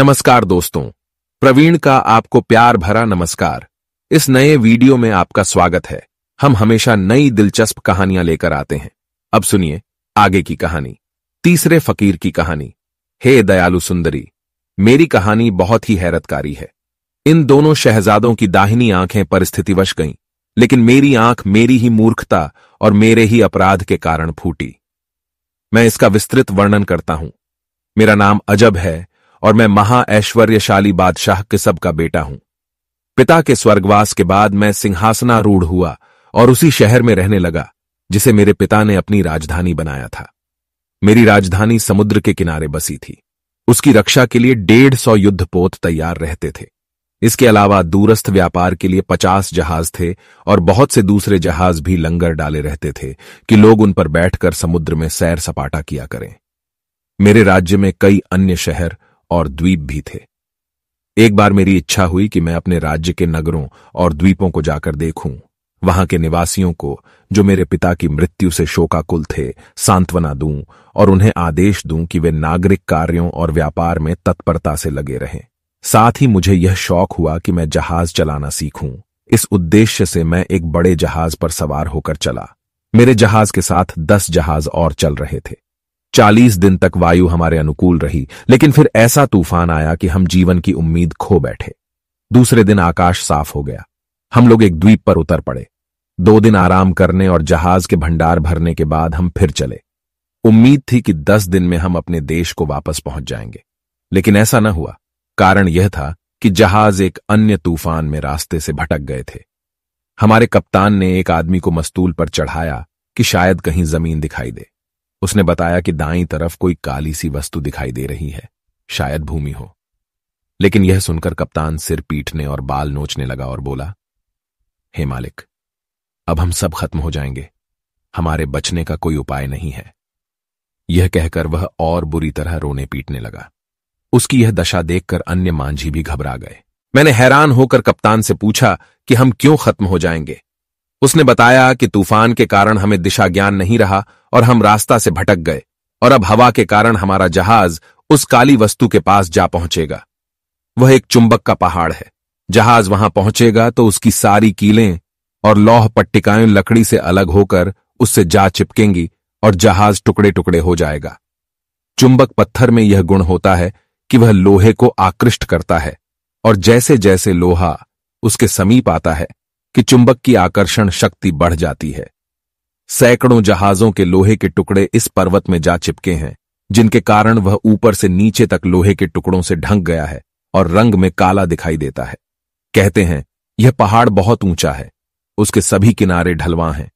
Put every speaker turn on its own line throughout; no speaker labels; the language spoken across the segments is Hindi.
नमस्कार दोस्तों प्रवीण का आपको प्यार भरा नमस्कार इस नए वीडियो में आपका स्वागत है हम हमेशा नई दिलचस्प कहानियां लेकर आते हैं अब सुनिए आगे की कहानी तीसरे फकीर की कहानी हे दयालु सुंदरी मेरी कहानी बहुत ही हैरतकारी है इन दोनों शहजादों की दाहिनी आंखें परिस्थितिवश गईं लेकिन मेरी आंख मेरी ही मूर्खता और मेरे ही अपराध के कारण फूटी मैं इसका विस्तृत वर्णन करता हूं मेरा नाम अजब है और मैं महा ऐश्वर्यशाली बादशाह किसब का बेटा हूं पिता के स्वर्गवास के बाद मैं सिंहासनारूढ़ हुआ और उसी शहर में रहने लगा जिसे मेरे पिता ने अपनी राजधानी बनाया था मेरी राजधानी समुद्र के किनारे बसी थी उसकी रक्षा के लिए डेढ़ सौ युद्धपोत तैयार रहते थे इसके अलावा दूरस्थ व्यापार के लिए पचास जहाज थे और बहुत से दूसरे जहाज भी लंगर डाले रहते थे कि लोग उन पर बैठकर समुद्र में सैर सपाटा किया करें मेरे राज्य में कई अन्य शहर और द्वीप भी थे एक बार मेरी इच्छा हुई कि मैं अपने राज्य के नगरों और द्वीपों को जाकर देखूं वहां के निवासियों को जो मेरे पिता की मृत्यु से शोकाकुल थे सांत्वना दूं और उन्हें आदेश दूं कि वे नागरिक कार्यों और व्यापार में तत्परता से लगे रहें साथ ही मुझे यह शौक हुआ कि मैं जहाज चलाना सीखूं इस उद्देश्य से मैं एक बड़े जहाज पर सवार होकर चला मेरे जहाज के साथ दस जहाज और चल रहे थे चालीस दिन तक वायु हमारे अनुकूल रही लेकिन फिर ऐसा तूफान आया कि हम जीवन की उम्मीद खो बैठे दूसरे दिन आकाश साफ हो गया हम लोग एक द्वीप पर उतर पड़े दो दिन आराम करने और जहाज के भंडार भरने के बाद हम फिर चले उम्मीद थी कि दस दिन में हम अपने देश को वापस पहुंच जाएंगे लेकिन ऐसा न हुआ कारण यह था कि जहाज एक अन्य तूफान में रास्ते से भटक गए थे हमारे कप्तान ने एक आदमी को मस्तूल पर चढ़ाया कि शायद कहीं जमीन दिखाई दे उसने बताया कि दाई तरफ कोई काली सी वस्तु दिखाई दे रही है शायद भूमि हो लेकिन यह सुनकर कप्तान सिर पीटने और बाल नोचने लगा और बोला हे मालिक अब हम सब खत्म हो जाएंगे हमारे बचने का कोई उपाय नहीं है यह कहकर वह और बुरी तरह रोने पीटने लगा उसकी यह दशा देखकर अन्य मांझी भी घबरा गए मैंने हैरान होकर कप्तान से पूछा कि हम क्यों खत्म हो जाएंगे उसने बताया कि तूफान के कारण हमें दिशा ज्ञान नहीं रहा और हम रास्ता से भटक गए और अब हवा के कारण हमारा जहाज उस काली वस्तु के पास जा पहुंचेगा वह एक चुंबक का पहाड़ है जहाज वहां पहुंचेगा तो उसकी सारी कीलें और लौह पट्टिकाएं लकड़ी से अलग होकर उससे जा चिपकेंगी और जहाज टुकड़े टुकड़े हो जाएगा चुंबक पत्थर में यह गुण होता है कि वह लोहे को आकृष्ट करता है और जैसे जैसे लोहा उसके समीप आता है कि चुंबक की आकर्षण शक्ति बढ़ जाती है सैकड़ों जहाजों के लोहे के टुकड़े इस पर्वत में जा चिपके हैं जिनके कारण वह ऊपर से नीचे तक लोहे के टुकड़ों से ढंक गया है और रंग में काला दिखाई देता है कहते हैं यह पहाड़ बहुत ऊंचा है उसके सभी किनारे ढलवा हैं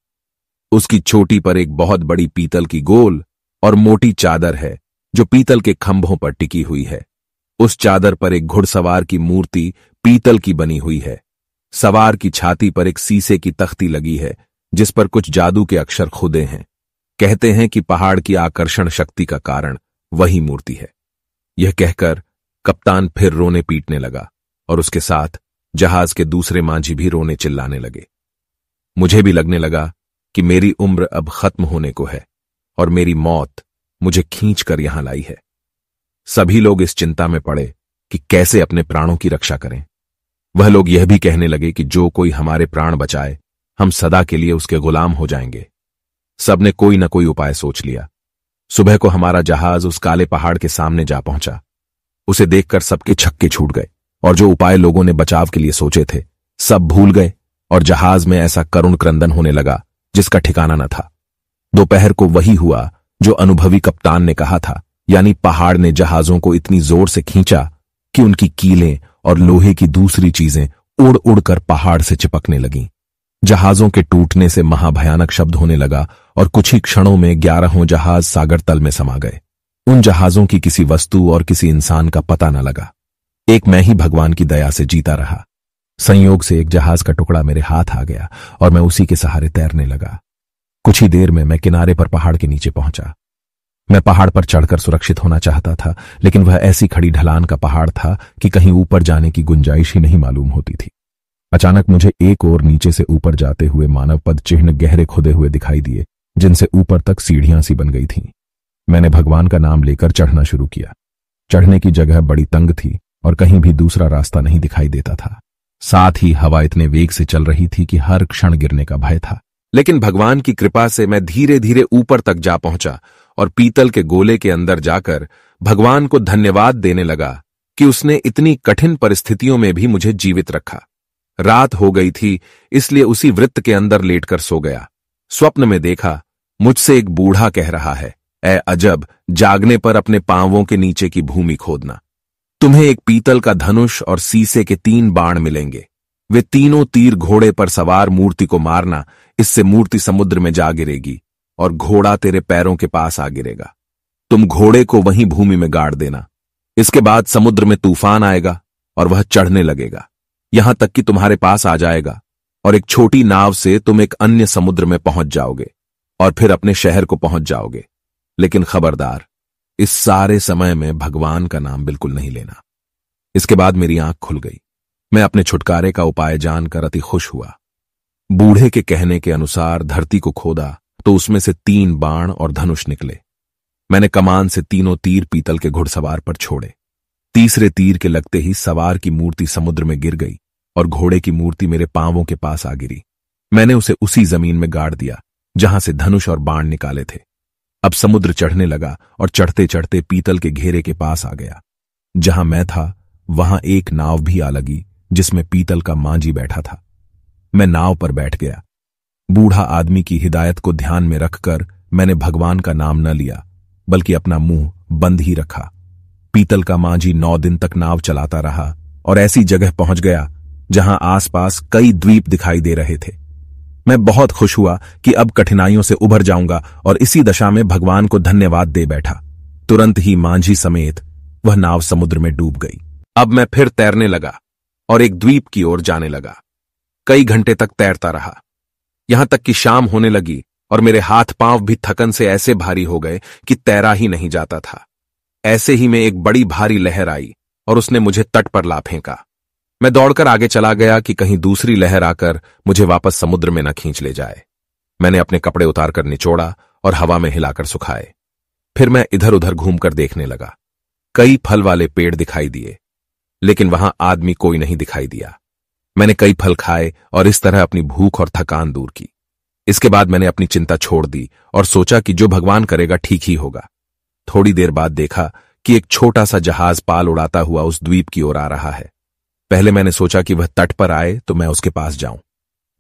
उसकी छोटी पर एक बहुत बड़ी पीतल की गोल और मोटी चादर है जो पीतल के खंभों पर टिकी हुई है उस चादर पर एक घुड़सवार की मूर्ति पीतल की बनी हुई है सवार की छाती पर एक सीसे की तख्ती लगी है जिस पर कुछ जादू के अक्षर खुदे हैं कहते हैं कि पहाड़ की आकर्षण शक्ति का कारण वही मूर्ति है यह कहकर कप्तान फिर रोने पीटने लगा और उसके साथ जहाज के दूसरे मांझी भी रोने चिल्लाने लगे मुझे भी लगने लगा कि मेरी उम्र अब खत्म होने को है और मेरी मौत मुझे खींच कर यहां लाई है सभी लोग इस चिंता में पड़े कि कैसे अपने प्राणों की रक्षा करें वह लोग यह भी कहने लगे कि जो कोई हमारे प्राण बचाए हम सदा के लिए उसके गुलाम हो जाएंगे सबने कोई न कोई उपाय सोच लिया सुबह को हमारा जहाज उस काले पहाड़ के सामने जा पहुंचा उसे देखकर सबके छक्के छूट गए और जो उपाय लोगों ने बचाव के लिए सोचे थे सब भूल गए और जहाज में ऐसा करुण क्रंदन होने लगा जिसका ठिकाना न था दोपहर को वही हुआ जो अनुभवी कप्तान ने कहा था यानी पहाड़ ने जहाजों को इतनी जोर से खींचा कि उनकी कीलें और लोहे की दूसरी चीजें उड़ उड़ कर पहाड़ से चिपकने लगीं जहाजों के टूटने से महाभयानक शब्द होने लगा और कुछ ही क्षणों में ग्यारहों जहाज सागर तल में समा गए उन जहाजों की किसी वस्तु और किसी इंसान का पता न लगा एक मैं ही भगवान की दया से जीता रहा संयोग से एक जहाज का टुकड़ा मेरे हाथ आ गया और मैं उसी के सहारे तैरने लगा कुछ ही देर में मैं किनारे पर पहाड़ के नीचे पहुंचा मैं पहाड़ पर चढ़कर सुरक्षित होना चाहता था लेकिन वह ऐसी खड़ी ढलान का पहाड़ था कि कहीं ऊपर जाने की गुंजाइश ही नहीं मालूम होती थी अचानक मुझे एक ओर नीचे से ऊपर जाते हुए मानव पद चिन्ह गहरे खुदे हुए दिखाई दिए जिनसे ऊपर तक सीढ़ियां सी बन गई थीं मैंने भगवान का नाम लेकर चढ़ना शुरू किया चढ़ने की जगह बड़ी तंग थी और कहीं भी दूसरा रास्ता नहीं दिखाई देता था साथ ही हवा इतने वेग से चल रही थी कि हर क्षण गिरने का भय था लेकिन भगवान की कृपा से मैं धीरे धीरे ऊपर तक जा पहुंचा और पीतल के गोले के अंदर जाकर भगवान को धन्यवाद देने लगा कि उसने इतनी कठिन परिस्थितियों में भी मुझे जीवित रखा रात हो गई थी इसलिए उसी वृत्त के अंदर लेटकर सो गया स्वप्न में देखा मुझसे एक बूढ़ा कह रहा है ए अजब जागने पर अपने पांवों के नीचे की भूमि खोदना तुम्हें एक पीतल का धनुष और सीसे के तीन बाण मिलेंगे वे तीनों तीर घोड़े पर सवार मूर्ति को मारना इससे मूर्ति समुद्र में जा गिरेगी और घोड़ा तेरे पैरों के पास आ गिरेगा तुम घोड़े को वहीं भूमि में गाड़ देना इसके बाद समुद्र में तूफान आएगा और वह चढ़ने लगेगा यहां तक कि तुम्हारे पास आ जाएगा और एक छोटी नाव से तुम एक अन्य समुद्र में पहुंच जाओगे और फिर अपने शहर को पहुंच जाओगे लेकिन खबरदार इस सारे समय में भगवान का नाम बिल्कुल नहीं लेना इसके बाद मेरी आंख खुल गई मैं अपने छुटकारे का उपाय जानकर अति खुश हुआ बूढ़े के कहने के अनुसार धरती को खोदा तो उसमें से तीन बाण और धनुष निकले मैंने कमान से तीनों तीर पीतल के घुड़सवार पर छोड़े तीसरे तीर के लगते ही सवार की मूर्ति समुद्र में गिर गई और घोड़े की मूर्ति मेरे पांवों के पास आ गिरी मैंने उसे उसी जमीन में गाड़ दिया जहां से धनुष और बाण निकाले थे अब समुद्र चढ़ने लगा और चढ़ते चढ़ते पीतल के घेरे के पास आ गया जहां मैं था वहां एक नाव भी आ लगी जिसमें पीतल का मांझी बैठा था मैं नाव पर बैठ गया बूढ़ा आदमी की हिदायत को ध्यान में रखकर मैंने भगवान का नाम न लिया बल्कि अपना मुंह बंद ही रखा पीतल का मांझी नौ दिन तक नाव चलाता रहा और ऐसी जगह पहुंच गया जहां आसपास कई द्वीप दिखाई दे रहे थे मैं बहुत खुश हुआ कि अब कठिनाइयों से उभर जाऊंगा और इसी दशा में भगवान को धन्यवाद दे बैठा तुरंत ही मांझी समेत वह नाव समुद्र में डूब गई अब मैं फिर तैरने लगा और एक द्वीप की ओर जाने लगा कई घंटे तक तैरता रहा यहां तक कि शाम होने लगी और मेरे हाथ पांव भी थकन से ऐसे भारी हो गए कि तैरा ही नहीं जाता था ऐसे ही में एक बड़ी भारी लहर आई और उसने मुझे तट पर ला फेंका मैं दौड़कर आगे चला गया कि कहीं दूसरी लहर आकर मुझे वापस समुद्र में न खींच ले जाए मैंने अपने कपड़े उतारकर निचोड़ा और हवा में हिलाकर सुखाए फिर मैं इधर उधर घूमकर देखने लगा कई फल वाले पेड़ दिखाई दिए लेकिन वहां आदमी कोई नहीं दिखाई दिया मैंने कई फल खाए और इस तरह अपनी भूख और थकान दूर की इसके बाद मैंने अपनी चिंता छोड़ दी और सोचा कि जो भगवान करेगा ठीक ही होगा थोड़ी देर बाद देखा कि एक छोटा सा जहाज पाल उड़ाता हुआ उस द्वीप की ओर आ रहा है पहले मैंने सोचा कि वह तट पर आए तो मैं उसके पास जाऊं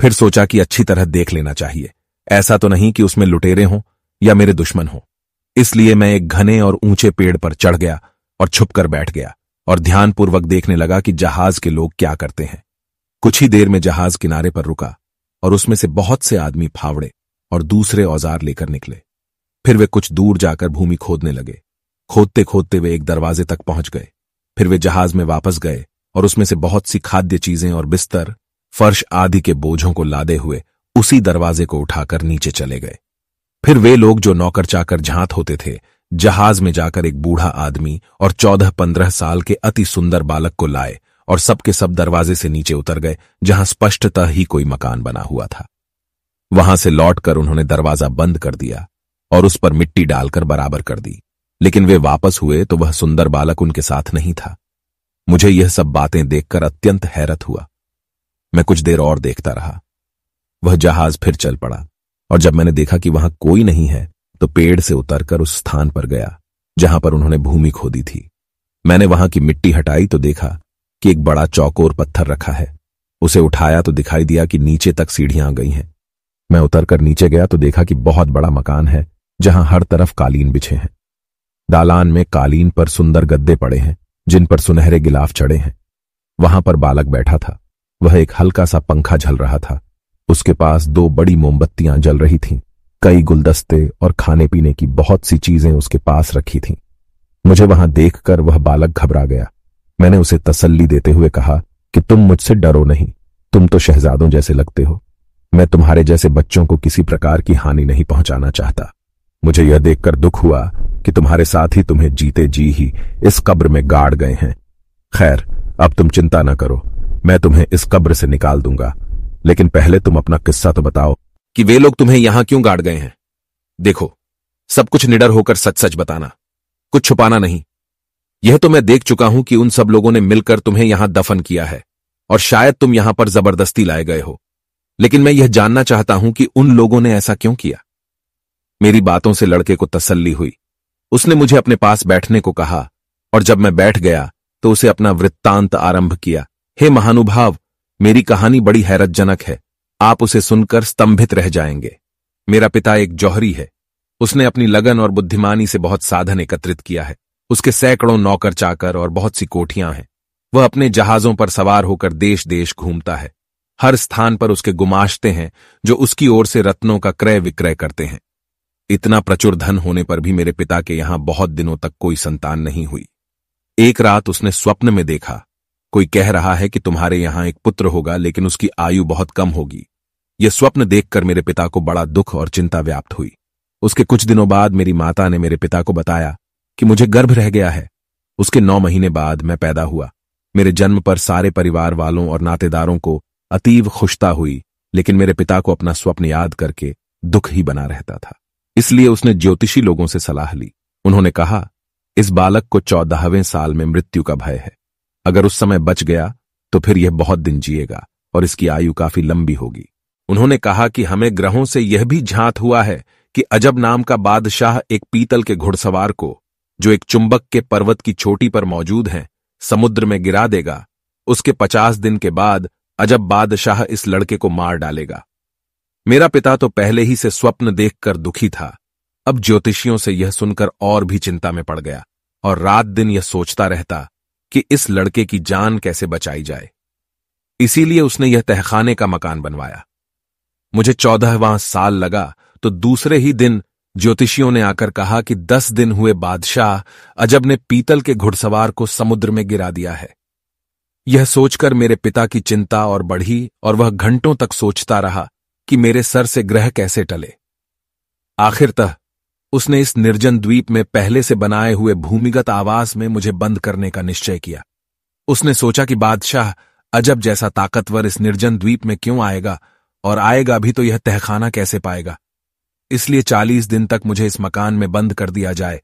फिर सोचा कि अच्छी तरह देख लेना चाहिए ऐसा तो नहीं कि उसमें लुटेरे हों या मेरे दुश्मन हों इसलिए मैं एक घने और ऊंचे पेड़ पर चढ़ गया और छुपकर बैठ गया और ध्यानपूर्वक देखने लगा कि जहाज के लोग क्या करते हैं कुछ ही देर में जहाज किनारे पर रुका और उसमें से बहुत से आदमी फावड़े और दूसरे औजार लेकर निकले फिर वे कुछ दूर जाकर भूमि खोदने लगे खोदते खोदते वे एक दरवाजे तक पहुंच गए फिर वे जहाज में वापस गए और उसमें से बहुत सी खाद्य चीजें और बिस्तर फर्श आदि के बोझों को लादे हुए उसी दरवाजे को उठाकर नीचे चले गए फिर वे लोग जो नौकर चाकर झांत होते थे जहाज में जाकर एक बूढ़ा आदमी और चौदह पंद्रह साल के अति सुंदर बालक को लाए और सबके सब दरवाजे से नीचे उतर गए जहां स्पष्टतः ही कोई मकान बना हुआ था वहां से लौटकर उन्होंने दरवाजा बंद कर दिया और उस पर मिट्टी डालकर बराबर कर दी लेकिन वे वापस हुए तो वह सुंदर बालक उनके साथ नहीं था मुझे यह सब बातें देखकर अत्यंत हैरत हुआ मैं कुछ देर और देखता रहा वह जहाज फिर चल पड़ा और जब मैंने देखा कि वहां कोई नहीं है तो पेड़ से उतरकर उस स्थान पर गया जहां पर उन्होंने भूमि खोदी थी मैंने वहां की मिट्टी हटाई तो देखा कि एक बड़ा चौकोर पत्थर रखा है उसे उठाया तो दिखाई दिया कि नीचे तक सीढ़ियां आ गई हैं मैं उतरकर नीचे गया तो देखा कि बहुत बड़ा मकान है जहां हर तरफ कालीन बिछे हैं दालान में कालीन पर सुंदर गद्दे पड़े हैं जिन पर सुनहरे गिलाफ चढ़े हैं वहां पर बालक बैठा था वह एक हल्का सा पंखा झल रहा था उसके पास दो बड़ी मोमबत्तियां जल रही थीं कई गुलदस्ते और खाने पीने की बहुत सी चीजें उसके पास रखी थीं मुझे वहां देखकर वह बालक घबरा गया मैंने उसे तसल्ली देते हुए कहा कि तुम मुझसे डरो नहीं तुम तो शहजादों जैसे लगते हो मैं तुम्हारे जैसे बच्चों को किसी प्रकार की हानि नहीं पहुंचाना चाहता मुझे यह देखकर दुख हुआ कि तुम्हारे साथ ही तुम्हें जीते जी ही इस कब्र में गाड़ गए हैं खैर अब तुम चिंता न करो मैं तुम्हें इस कब्र से निकाल दूंगा लेकिन पहले तुम अपना किस्सा तो बताओ कि वे लोग तुम्हें यहां क्यों गाड़ गए हैं देखो सब कुछ निडर होकर सच सच बताना कुछ छुपाना नहीं यह तो मैं देख चुका हूं कि उन सब लोगों ने मिलकर तुम्हें यहां दफन किया है और शायद तुम यहां पर जबरदस्ती लाए गए हो लेकिन मैं यह जानना चाहता हूं कि उन लोगों ने ऐसा क्यों किया मेरी बातों से लड़के को तसल्ली हुई उसने मुझे अपने पास बैठने को कहा और जब मैं बैठ गया तो उसे अपना वृत्तांत आरंभ किया हे महानुभाव मेरी कहानी बड़ी हैरतजनक है आप उसे सुनकर स्तंभित रह जाएंगे मेरा पिता एक जौहरी है उसने अपनी लगन और बुद्धिमानी से बहुत साधन एकत्रित किया है उसके सैकड़ों नौकर चाकर और बहुत सी कोठियां हैं वह अपने जहाजों पर सवार होकर देश देश घूमता है हर स्थान पर उसके गुमाशते हैं जो उसकी ओर से रत्नों का क्रय विक्रय करते हैं इतना प्रचुर धन होने पर भी मेरे पिता के यहां बहुत दिनों तक कोई संतान नहीं हुई एक रात उसने स्वप्न में देखा कोई कह रहा है कि तुम्हारे यहां एक पुत्र होगा लेकिन उसकी आयु बहुत कम होगी यह स्वप्न देखकर मेरे पिता को बड़ा दुख और चिंता व्याप्त हुई उसके कुछ दिनों बाद मेरी माता ने मेरे पिता को बताया कि मुझे गर्भ रह गया है उसके नौ महीने बाद मैं पैदा हुआ मेरे जन्म पर सारे परिवार वालों और नातेदारों को अतीव खुशता हुई लेकिन मेरे पिता को अपना स्वप्न याद करके दुख ही बना रहता था इसलिए उसने ज्योतिषी लोगों से सलाह ली उन्होंने कहा इस बालक को चौदहवें साल में मृत्यु का भय है अगर उस समय बच गया तो फिर यह बहुत दिन जिएगा और इसकी आयु काफी लंबी होगी उन्होंने कहा कि हमें ग्रहों से यह भी झांत हुआ है कि अजब नाम का बादशाह एक पीतल के घुड़सवार को जो एक चुंबक के पर्वत की चोटी पर मौजूद हैं समुद्र में गिरा देगा उसके पचास दिन के बाद अजब बादशाह इस लड़के को मार डालेगा मेरा पिता तो पहले ही से स्वप्न देखकर दुखी था अब ज्योतिषियों से यह सुनकर और भी चिंता में पड़ गया और रात दिन यह सोचता रहता कि इस लड़के की जान कैसे बचाई जाए इसीलिए उसने यह तहखाने का मकान बनवाया मुझे चौदहवां साल लगा तो दूसरे ही दिन ज्योतिषियों ने आकर कहा कि दस दिन हुए बादशाह अजब ने पीतल के घुड़सवार को समुद्र में गिरा दिया है यह सोचकर मेरे पिता की चिंता और बढ़ी और वह घंटों तक सोचता रहा कि मेरे सर से ग्रह कैसे टले आखिरतः उसने इस निर्जन द्वीप में पहले से बनाए हुए भूमिगत आवास में मुझे बंद करने का निश्चय किया उसने सोचा कि बादशाह अजब जैसा ताकतवर इस निर्जन द्वीप में क्यों आएगा और आएगा भी तो यह तहखाना कैसे पाएगा इसलिए चालीस दिन तक मुझे इस मकान में बंद कर दिया जाए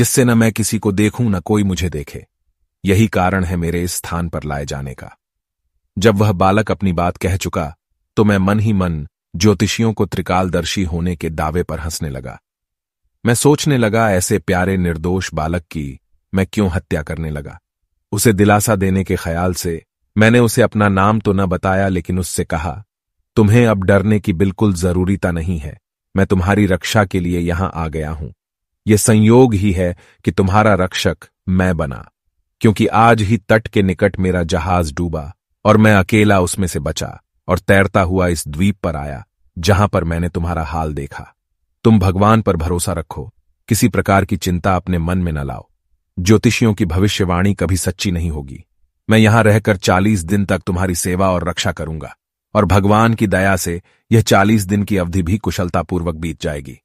जिससे न मैं किसी को देखूं न कोई मुझे देखे यही कारण है मेरे इस स्थान पर लाए जाने का जब वह बालक अपनी बात कह चुका तो मैं मन ही मन ज्योतिषियों को त्रिकालदर्शी होने के दावे पर हंसने लगा मैं सोचने लगा ऐसे प्यारे निर्दोष बालक की मैं क्यों हत्या करने लगा उसे दिलासा देने के ख्याल से मैंने उसे अपना नाम तो न बताया लेकिन उससे कहा तुम्हें अब डरने की बिल्कुल जरूरीता नहीं है मैं तुम्हारी रक्षा के लिए यहां आ गया हूं यह संयोग ही है कि तुम्हारा रक्षक मैं बना क्योंकि आज ही तट के निकट मेरा जहाज डूबा और मैं अकेला उसमें से बचा और तैरता हुआ इस द्वीप पर आया जहां पर मैंने तुम्हारा हाल देखा तुम भगवान पर भरोसा रखो किसी प्रकार की चिंता अपने मन में न लाओ ज्योतिषियों की भविष्यवाणी कभी सच्ची नहीं होगी मैं यहां रहकर चालीस दिन तक तुम्हारी सेवा और रक्षा करूंगा और भगवान की दया से यह चालीस दिन की अवधि भी कुशलतापूर्वक बीत जाएगी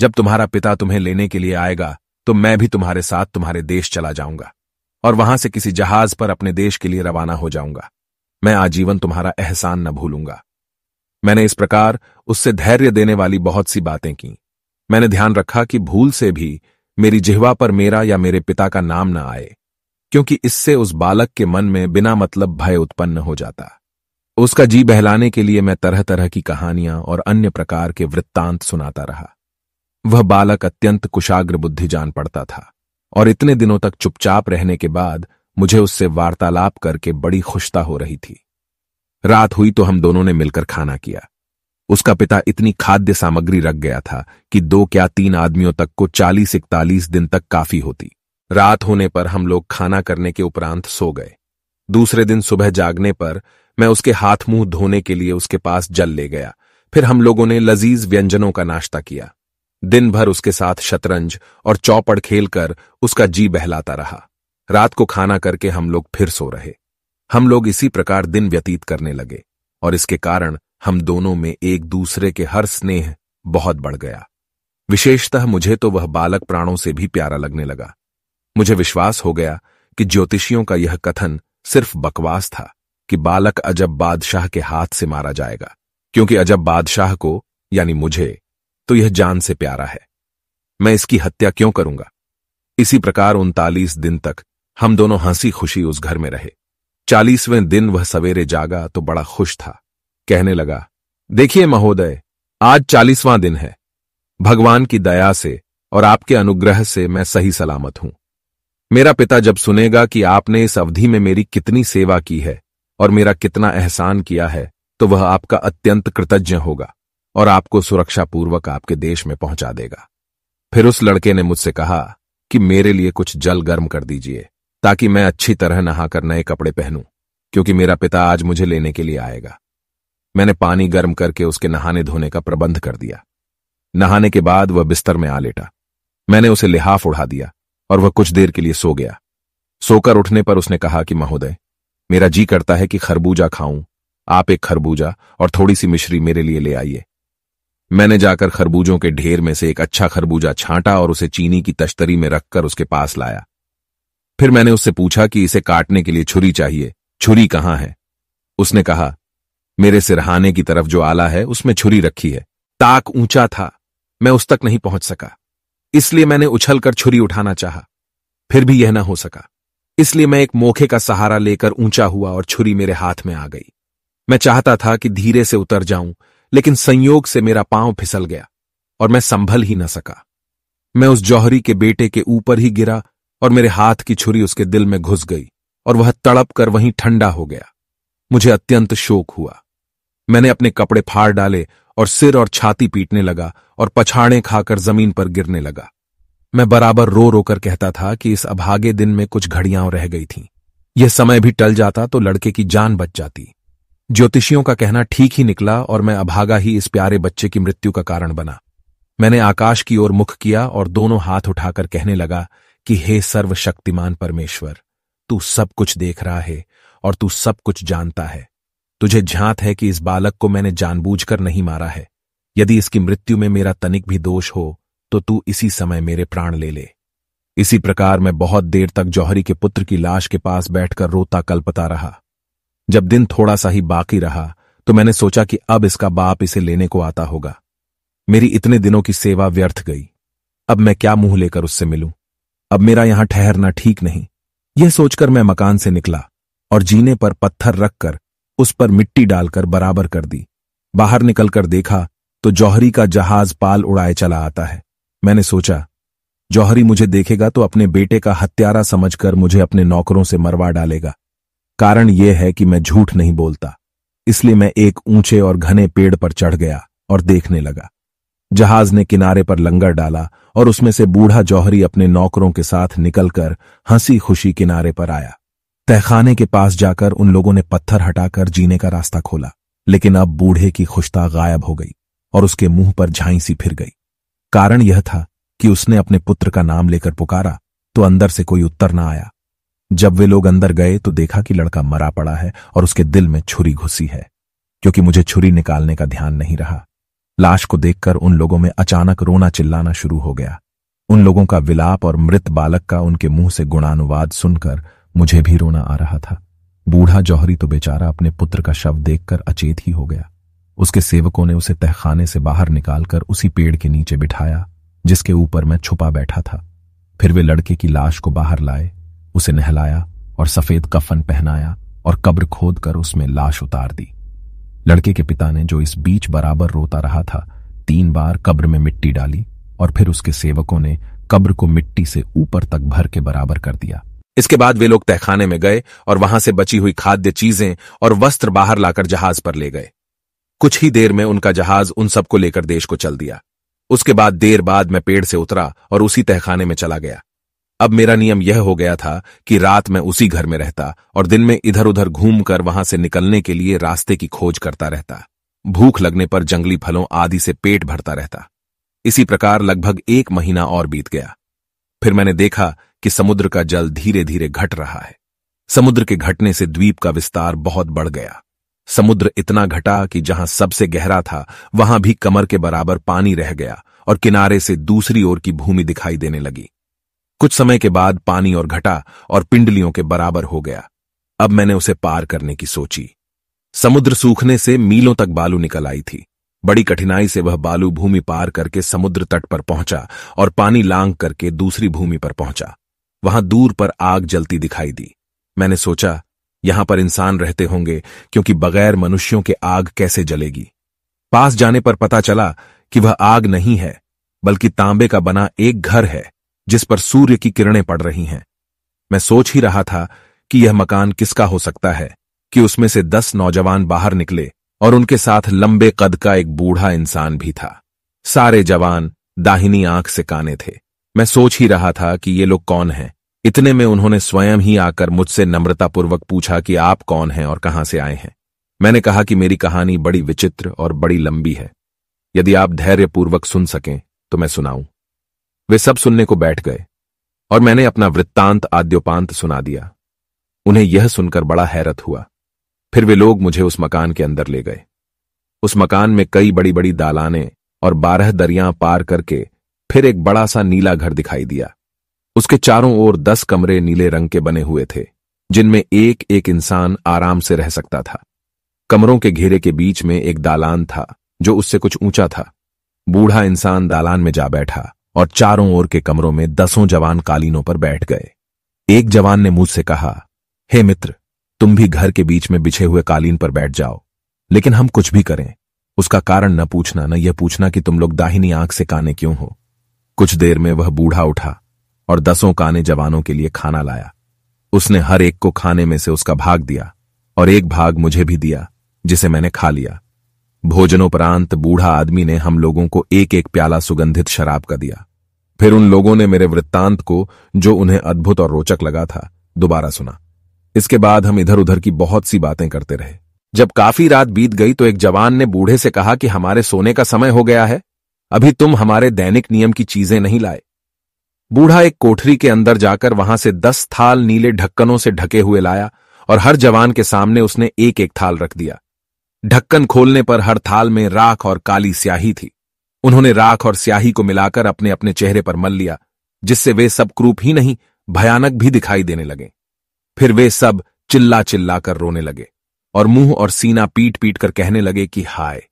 जब तुम्हारा पिता तुम्हें लेने के लिए आएगा तो मैं भी तुम्हारे साथ तुम्हारे देश चला जाऊंगा और वहां से किसी जहाज पर अपने देश के लिए रवाना हो जाऊंगा मैं आजीवन तुम्हारा एहसान न भूलूंगा मैंने इस प्रकार उससे धैर्य देने वाली बहुत सी बातें की मैंने ध्यान रखा कि भूल से भी मेरी जिहवा पर मेरा या मेरे पिता का नाम न आए क्योंकि इससे उस बालक के मन में बिना मतलब भय उत्पन्न हो जाता उसका जी बहलाने के लिए मैं तरह तरह की कहानियां और अन्य प्रकार के वृत्तांत सुनाता रहा वह बालक अत्यंत कुशाग्र बुद्धि जान पड़ता था और इतने दिनों तक चुपचाप रहने के बाद मुझे उससे वार्तालाप करके बड़ी खुशता हो रही थी रात हुई तो हम दोनों ने मिलकर खाना किया उसका पिता इतनी खाद्य सामग्री रख गया था कि दो क्या तीन आदमियों तक को चालीस इकतालीस दिन तक काफी होती रात होने पर हम लोग खाना करने के उपरांत सो गए दूसरे दिन सुबह जागने पर मैं उसके हाथ मुंह धोने के लिए उसके पास जल ले गया फिर हम लोगों ने लजीज व्यंजनों का नाश्ता किया दिन भर उसके साथ शतरंज और चौपड़ खेलकर उसका जी बहलाता रहा रात को खाना करके हम लोग फिर सो रहे हम लोग इसी प्रकार दिन व्यतीत करने लगे और इसके कारण हम दोनों में एक दूसरे के हर स्नेह बहुत बढ़ गया विशेषतः मुझे तो वह बालक प्राणों से भी प्यारा लगने लगा मुझे विश्वास हो गया कि ज्योतिषियों का यह कथन सिर्फ बकवास था कि बालक अजब बादशाह के हाथ से मारा जाएगा क्योंकि अजब बादशाह को यानी मुझे तो यह जान से प्यारा है मैं इसकी हत्या क्यों करूंगा इसी प्रकार उनतालीस दिन तक हम दोनों हंसी खुशी उस घर में रहे चालीसवें दिन वह सवेरे जागा तो बड़ा खुश था कहने लगा देखिए महोदय आज चालीसवां दिन है भगवान की दया से और आपके अनुग्रह से मैं सही सलामत हूं मेरा पिता जब सुनेगा कि आपने इस अवधि में मेरी कितनी सेवा की है और मेरा कितना एहसान किया है तो वह आपका अत्यंत कृतज्ञ होगा और आपको सुरक्षापूर्वक आपके देश में पहुंचा देगा फिर उस लड़के ने मुझसे कहा कि मेरे लिए कुछ जल गर्म कर दीजिए ताकि मैं अच्छी तरह नहाकर नए कपड़े पहनूं क्योंकि मेरा पिता आज मुझे लेने के लिए आएगा मैंने पानी गर्म करके उसके नहाने धोने का प्रबंध कर दिया नहाने के बाद वह बिस्तर में आ लेटा मैंने उसे लिहाफ उड़ा दिया और वह कुछ देर के लिए सो गया सोकर उठने पर उसने कहा कि महोदय मेरा जी करता है कि खरबूजा खाऊं आप एक खरबूजा और थोड़ी सी मिश्री मेरे लिए ले आइए मैंने जाकर खरबूजों के ढेर में से एक अच्छा खरबूजा छांटा और उसे चीनी की तश्तरी में रखकर उसके पास लाया फिर मैंने उससे पूछा कि इसे काटने के लिए छुरी चाहिए छुरी कहां है उसने कहा मेरे सिरहाने की तरफ जो आला है उसमें छुरी रखी है ताक ऊंचा था मैं उस तक नहीं पहुंच सका इसलिए मैंने उछलकर छुरी उठाना चाहा फिर भी यह ना हो सका इसलिए मैं एक मोखे का सहारा लेकर ऊंचा हुआ और छुरी मेरे हाथ में आ गई मैं चाहता था कि धीरे से उतर जाऊं लेकिन संयोग से मेरा पांव फिसल गया और मैं संभल ही न सका मैं उस जौहरी के बेटे के ऊपर ही गिरा और मेरे हाथ की छुरी उसके दिल में घुस गई और वह तड़प कर वहीं ठंडा हो गया मुझे अत्यंत शोक हुआ मैंने अपने कपड़े फाड़ डाले और सिर और छाती पीटने लगा और पछाड़े खाकर जमीन पर गिरने लगा मैं बराबर रो रोकर कहता था कि इस अभागे दिन में कुछ घड़ियां रह गई थीं। यह समय भी टल जाता तो लड़के की जान बच जाती ज्योतिषियों का कहना ठीक ही निकला और मैं अभागा ही इस प्यारे बच्चे की मृत्यु का कारण बना मैंने आकाश की ओर मुख किया और दोनों हाथ उठाकर कहने लगा कि हे सर्वशक्तिमान परमेश्वर तू सब कुछ देख रहा है और तू सब कुछ जानता है तुझे झांत है कि इस बालक को मैंने जानबूझकर नहीं मारा है यदि इसकी मृत्यु में मेरा तनिक भी दोष हो तो तू इसी समय मेरे प्राण ले ले इसी प्रकार मैं बहुत देर तक जौहरी के पुत्र की लाश के पास बैठकर रोता कल्पता रहा जब दिन थोड़ा सा ही बाकी रहा तो मैंने सोचा कि अब इसका बाप इसे लेने को आता होगा मेरी इतने दिनों की सेवा व्यर्थ गई अब मैं क्या मुंह लेकर उससे मिलूं अब मेरा यहां ठहरना ठीक नहीं यह सोचकर मैं मकान से निकला और जीने पर पत्थर रखकर उस पर मिट्टी डालकर बराबर कर दी बाहर निकलकर देखा तो जौहरी का जहाज पाल उड़ाए चला आता है मैंने सोचा जौहरी मुझे देखेगा तो अपने बेटे का हत्यारा समझकर मुझे अपने नौकरों से मरवा डालेगा कारण यह है कि मैं झूठ नहीं बोलता इसलिए मैं एक ऊंचे और घने पेड़ पर चढ़ गया और देखने लगा जहाज ने किनारे पर लंगर डाला और उसमें से बूढ़ा जौहरी अपने नौकरों के साथ निकलकर हंसी खुशी किनारे पर आया तहखाने के पास जाकर उन लोगों ने पत्थर हटाकर जीने का रास्ता खोला लेकिन अब बूढ़े की खुशता गायब हो गई और उसके मुंह पर सी फिर गई कारण यह था कि उसने अपने पुत्र का नाम लेकर पुकारा तो अंदर से कोई उत्तर ना आया जब वे लोग अंदर गए तो देखा कि लड़का मरा पड़ा है और उसके दिल में छुरी घुसी है क्योंकि मुझे छुरी निकालने का ध्यान नहीं रहा लाश को देखकर उन लोगों में अचानक रोना चिल्लाना शुरू हो गया उन लोगों का विलाप और मृत बालक का उनके मुंह से गुणानुवाद सुनकर मुझे भी रोना आ रहा था बूढ़ा जौहरी तो बेचारा अपने पुत्र का शव देखकर अचेत ही हो गया उसके सेवकों ने उसे तहखाने से बाहर निकालकर उसी पेड़ के नीचे बिठाया जिसके ऊपर मैं छुपा बैठा था फिर वे लड़के की लाश को बाहर लाए उसे नहलाया और सफेद कफन पहनाया और कब्र खोद कर उसमें लाश उतार दी लड़के के पिता ने जो इस बीच बराबर रोता रहा था तीन बार कब्र में मिट्टी डाली और फिर उसके सेवकों ने कब्र को मिट्टी से ऊपर तक भर के बराबर कर दिया इसके बाद वे लोग तहखाने में गए और वहां से बची हुई खाद्य चीजें और वस्त्र बाहर लाकर जहाज पर ले गए कुछ ही देर में उनका जहाज उन सबको लेकर देश को चल दिया उसके बाद देर बाद मैं पेड़ से उतरा और उसी तहखाने में चला गया अब मेरा नियम यह हो गया था कि रात मैं उसी घर में रहता और दिन में इधर उधर घूमकर वहां से निकलने के लिए रास्ते की खोज करता रहता भूख लगने पर जंगली फलों आदि से पेट भरता रहता इसी प्रकार लगभग एक महीना और बीत गया फिर मैंने देखा कि समुद्र का जल धीरे धीरे घट रहा है समुद्र के घटने से द्वीप का विस्तार बहुत बढ़ गया समुद्र इतना घटा कि जहां सबसे गहरा था वहां भी कमर के बराबर पानी रह गया और किनारे से दूसरी ओर की भूमि दिखाई देने लगी कुछ समय के बाद पानी और घटा और पिंडलियों के बराबर हो गया अब मैंने उसे पार करने की सोची समुद्र सूखने से मीलों तक बालू निकल आई थी बड़ी कठिनाई से वह बालू भूमि पार करके समुद्र तट पर पहुंचा और पानी लांग करके दूसरी भूमि पर पहुंचा वहां दूर पर आग जलती दिखाई दी मैंने सोचा यहां पर इंसान रहते होंगे क्योंकि बगैर मनुष्यों के आग कैसे जलेगी पास जाने पर पता चला कि वह आग नहीं है बल्कि तांबे का बना एक घर है जिस पर सूर्य की किरणें पड़ रही हैं मैं सोच ही रहा था कि यह मकान किसका हो सकता है कि उसमें से दस नौजवान बाहर निकले और उनके साथ लंबे कद का एक बूढ़ा इंसान भी था सारे जवान दाहिनी आंख से काने थे मैं सोच ही रहा था कि ये लोग कौन हैं इतने में उन्होंने स्वयं ही आकर मुझसे नम्रतापूर्वक पूछा कि आप कौन हैं और कहां से आए हैं मैंने कहा कि मेरी कहानी बड़ी विचित्र और बड़ी लंबी है यदि आप धैर्यपूर्वक सुन सकें तो मैं सुनाऊं वे सब सुनने को बैठ गए और मैंने अपना वृत्तांत आद्योपांत सुना दिया उन्हें यह सुनकर बड़ा हैरत हुआ फिर वे लोग मुझे उस मकान के अंदर ले गए उस मकान में कई बड़ी बड़ी दालाने और बारह दरिया पार करके फिर एक बड़ा सा नीला घर दिखाई दिया उसके चारों ओर दस कमरे नीले रंग के बने हुए थे जिनमें एक एक इंसान आराम से रह सकता था कमरों के घेरे के बीच में एक दालान था जो उससे कुछ ऊंचा था बूढ़ा इंसान दालान में जा बैठा और चारों ओर के कमरों में दसों जवान कालीनों पर बैठ गए एक जवान ने मुझसे कहा हे hey मित्र तुम भी घर के बीच में बिछे हुए कालीन पर बैठ जाओ लेकिन हम कुछ भी करें उसका कारण न पूछना न यह पूछना कि तुम लोग दाहिनी आंख से काने क्यों हो कुछ देर में वह बूढ़ा उठा और दसों काने जवानों के लिए खाना लाया उसने हर एक को खाने में से उसका भाग दिया और एक भाग मुझे भी दिया जिसे मैंने खा लिया भोजनोपरांत बूढ़ा आदमी ने हम लोगों को एक एक प्याला सुगंधित शराब का दिया फिर उन लोगों ने मेरे वृत्तांत को जो उन्हें अद्भुत और रोचक लगा था दोबारा सुना इसके बाद हम इधर उधर की बहुत सी बातें करते रहे जब काफी रात बीत गई तो एक जवान ने बूढ़े से कहा कि हमारे सोने का समय हो गया है अभी तुम हमारे दैनिक नियम की चीजें नहीं लाए बूढ़ा एक कोठरी के अंदर जाकर वहां से दस थाल नीले ढक्कनों से ढके हुए लाया और हर जवान के सामने उसने एक एक थाल रख दिया ढक्कन खोलने पर हर थाल में राख और काली स्याही थी उन्होंने राख और स्याही को मिलाकर अपने अपने चेहरे पर मल लिया जिससे वे सब क्रूप ही नहीं भयानक भी दिखाई देने लगे फिर वे सब चिल्ला चिल्ला कर रोने लगे और मुंह और सीना पीट पीट कर कहने लगे कि हाय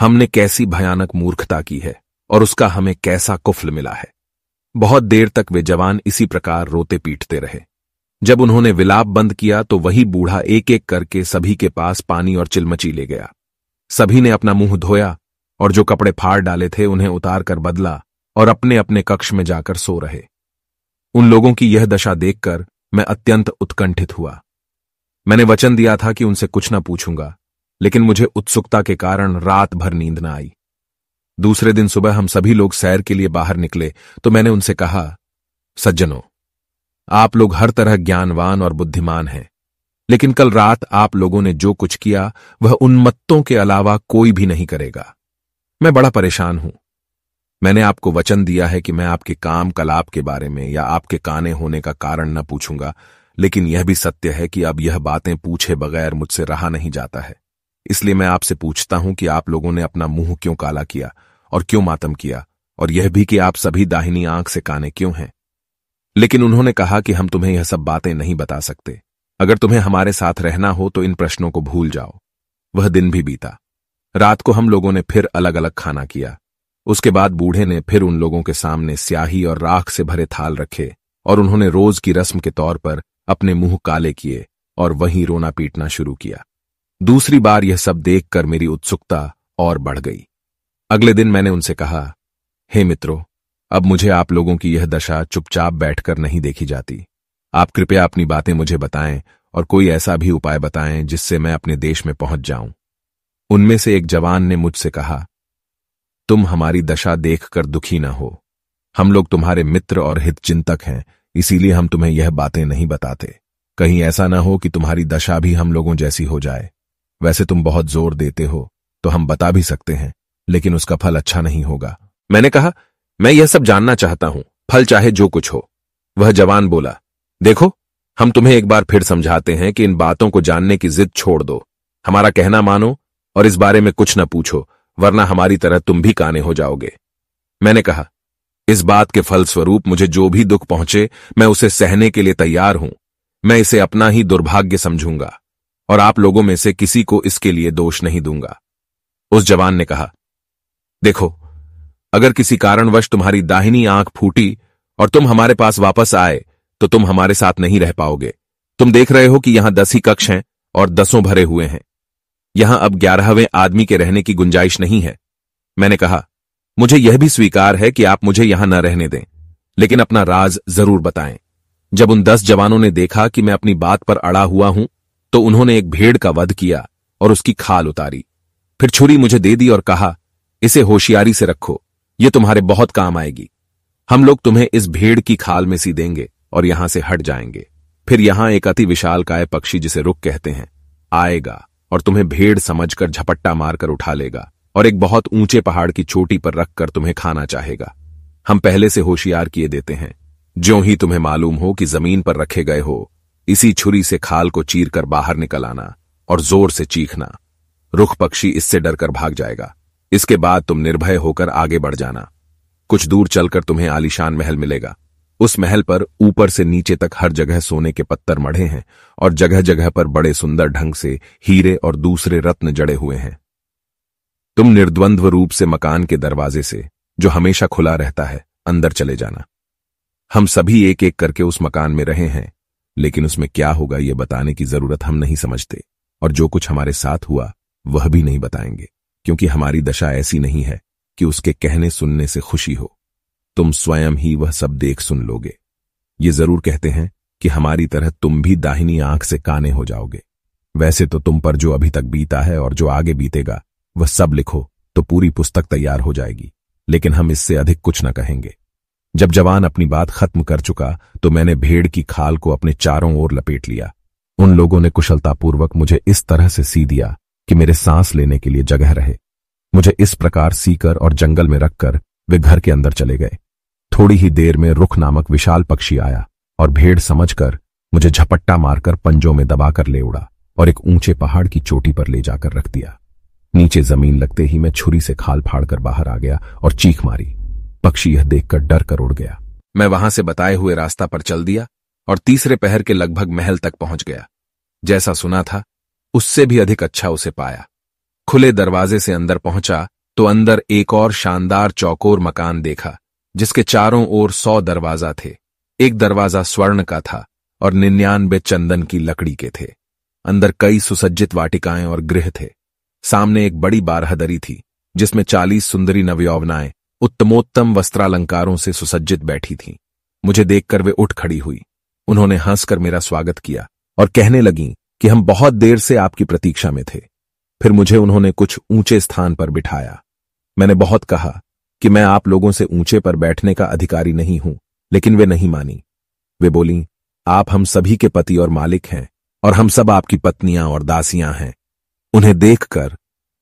हमने कैसी भयानक मूर्खता की है और उसका हमें कैसा कुफल मिला है बहुत देर तक वे जवान इसी प्रकार रोते पीटते रहे जब उन्होंने विलाप बंद किया तो वही बूढ़ा एक एक करके सभी के पास पानी और चिलमची ले गया सभी ने अपना मुंह धोया और जो कपड़े फाड़ डाले थे उन्हें उतार कर बदला और अपने अपने कक्ष में जाकर सो रहे उन लोगों की यह दशा देखकर मैं अत्यंत उत्कंठित हुआ मैंने वचन दिया था कि उनसे कुछ न पूछूंगा लेकिन मुझे उत्सुकता के कारण रात भर नींद न आई दूसरे दिन सुबह हम सभी लोग सैर के लिए बाहर निकले तो मैंने उनसे कहा सज्जनों आप लोग हर तरह ज्ञानवान और बुद्धिमान हैं लेकिन कल रात आप लोगों ने जो कुछ किया वह उन्मत्तों के अलावा कोई भी नहीं करेगा मैं बड़ा परेशान हूं मैंने आपको वचन दिया है कि मैं आपके काम कलाप के बारे में या आपके काने होने का कारण न पूछूंगा लेकिन यह भी सत्य है कि अब यह बातें पूछे बगैर मुझसे रहा नहीं जाता है इसलिए मैं आपसे पूछता हूं कि आप लोगों ने अपना मुंह क्यों काला किया और क्यों मातम किया और यह भी कि आप सभी दाहिनी आंख से काने क्यों हैं लेकिन उन्होंने कहा कि हम तुम्हें यह सब बातें नहीं बता सकते अगर तुम्हें हमारे साथ रहना हो तो इन प्रश्नों को भूल जाओ वह दिन भी बीता रात को हम लोगों ने फिर अलग अलग खाना किया उसके बाद बूढ़े ने फिर उन लोगों के सामने स्याही और राख से भरे थाल रखे और उन्होंने रोज की रस्म के तौर पर अपने मुंह काले किए और वहीं रोना पीटना शुरू किया दूसरी बार यह सब देखकर मेरी उत्सुकता और बढ़ गई अगले दिन मैंने उनसे कहा हे मित्रों अब मुझे आप लोगों की यह दशा चुपचाप बैठकर नहीं देखी जाती आप कृपया अपनी बातें मुझे बताएं और कोई ऐसा भी उपाय बताएं जिससे मैं अपने देश में पहुंच जाऊं उनमें से एक जवान ने मुझसे कहा तुम हमारी दशा देखकर दुखी ना हो हम लोग तुम्हारे मित्र और हित चिंतक हैं इसीलिए हम तुम्हें यह बातें नहीं बताते कहीं ऐसा ना हो कि तुम्हारी दशा भी हम लोगों जैसी हो जाए वैसे तुम बहुत जोर देते हो तो हम बता भी सकते हैं लेकिन उसका फल अच्छा नहीं होगा मैंने कहा मैं यह सब जानना चाहता हूं फल चाहे जो कुछ हो वह जवान बोला देखो हम तुम्हें एक बार फिर समझाते हैं कि इन बातों को जानने की जिद छोड़ दो हमारा कहना मानो और इस बारे में कुछ न पूछो वरना हमारी तरह तुम भी काने हो जाओगे मैंने कहा इस बात के फलस्वरूप मुझे जो भी दुख पहुंचे मैं उसे सहने के लिए तैयार हूं मैं इसे अपना ही दुर्भाग्य समझूंगा और आप लोगों में से किसी को इसके लिए दोष नहीं दूंगा उस जवान ने कहा देखो अगर किसी कारणवश तुम्हारी दाहिनी आंख फूटी और तुम हमारे पास वापस आए तो तुम हमारे साथ नहीं रह पाओगे तुम देख रहे हो कि यहां दस ही कक्ष हैं और दसों भरे हुए हैं यहां अब ग्यारहवें आदमी के रहने की गुंजाइश नहीं है मैंने कहा मुझे यह भी स्वीकार है कि आप मुझे यहां न रहने दें लेकिन अपना राज जरूर बताएं जब उन दस जवानों ने देखा कि मैं अपनी बात पर अड़ा हुआ हूं तो उन्होंने एक भेड़ का वध किया और उसकी खाल उतारी फिर छुरी मुझे दे दी और कहा इसे होशियारी से रखो ये तुम्हारे बहुत काम आएगी हम लोग तुम्हें इस भेड़ की खाल में सी देंगे और यहां से हट जाएंगे फिर यहां एक अति विशाल काय पक्षी जिसे रुक कहते हैं आएगा और तुम्हें भेड़ समझकर झपट्टा मारकर उठा लेगा और एक बहुत ऊंचे पहाड़ की चोटी पर रखकर तुम्हें खाना चाहेगा हम पहले से होशियार किए देते हैं जो ही तुम्हें मालूम हो कि जमीन पर रखे गए हो इसी छुरी से खाल को चीर कर बाहर निकल आना और जोर से चीखना रुख पक्षी इससे डरकर भाग जाएगा इसके बाद तुम निर्भय होकर आगे बढ़ जाना कुछ दूर चलकर तुम्हें आलिशान महल मिलेगा उस महल पर ऊपर से नीचे तक हर जगह सोने के पत्थर मढ़े हैं और जगह जगह पर बड़े सुंदर ढंग से हीरे और दूसरे रत्न जड़े हुए हैं तुम निर्द्वंद्व रूप से मकान के दरवाजे से जो हमेशा खुला रहता है अंदर चले जाना हम सभी एक एक करके उस मकान में रहे हैं लेकिन उसमें क्या होगा ये बताने की जरूरत हम नहीं समझते और जो कुछ हमारे साथ हुआ वह भी नहीं बताएंगे क्योंकि हमारी दशा ऐसी नहीं है कि उसके कहने सुनने से खुशी हो तुम स्वयं ही वह सब देख सुन लोगे ये जरूर कहते हैं कि हमारी तरह तुम भी दाहिनी आंख से काने हो जाओगे वैसे तो तुम पर जो अभी तक बीता है और जो आगे बीतेगा वह सब लिखो तो पूरी पुस्तक तैयार हो जाएगी लेकिन हम इससे अधिक कुछ न कहेंगे जब जवान अपनी बात खत्म कर चुका तो मैंने भेड़ की खाल को अपने चारों ओर लपेट लिया उन लोगों ने कुशलतापूर्वक मुझे इस तरह से सी दिया कि मेरे सांस लेने के लिए जगह रहे मुझे इस प्रकार सीकर और जंगल में रखकर वे घर के अंदर चले गए थोड़ी ही देर में रुख नामक विशाल पक्षी आया और भेड़ समझकर मुझे झपट्टा मारकर पंजों में दबाकर ले उड़ा और एक ऊंचे पहाड़ की चोटी पर ले जाकर रख दिया नीचे जमीन लगते ही मैं छुरी से खाल फाड़कर बाहर आ गया और चीख मारी पक्षी यह देखकर डर कर उड़ गया मैं वहां से बताए हुए रास्ता पर चल दिया और तीसरे पहर के लगभग महल तक पहुंच गया जैसा सुना था उससे भी अधिक अच्छा उसे पाया खुले दरवाजे से अंदर पहुंचा तो अंदर एक और शानदार चौकोर मकान देखा जिसके चारों ओर सौ दरवाजा थे एक दरवाजा स्वर्ण का था और निन्यानबे चंदन की लकड़ी के थे अंदर कई सुसज्जित वाटिकाएं और गृह थे सामने एक बड़ी बारहदरी थी जिसमें चालीस सुंदरी नवयौवनाएं उत्तमोत्तम वस्त्रालंकारों से सुसज्जित बैठी थीं मुझे देखकर वे उठ खड़ी हुई उन्होंने हंसकर मेरा स्वागत किया और कहने लगीं कि हम बहुत देर से आपकी प्रतीक्षा में थे फिर मुझे उन्होंने कुछ ऊंचे स्थान पर बिठाया मैंने बहुत कहा कि मैं आप लोगों से ऊंचे पर बैठने का अधिकारी नहीं हूं लेकिन वे नहीं मानी वे बोली आप हम सभी के पति और मालिक हैं और हम सब आपकी पत्नियां और दासियां हैं उन्हें देखकर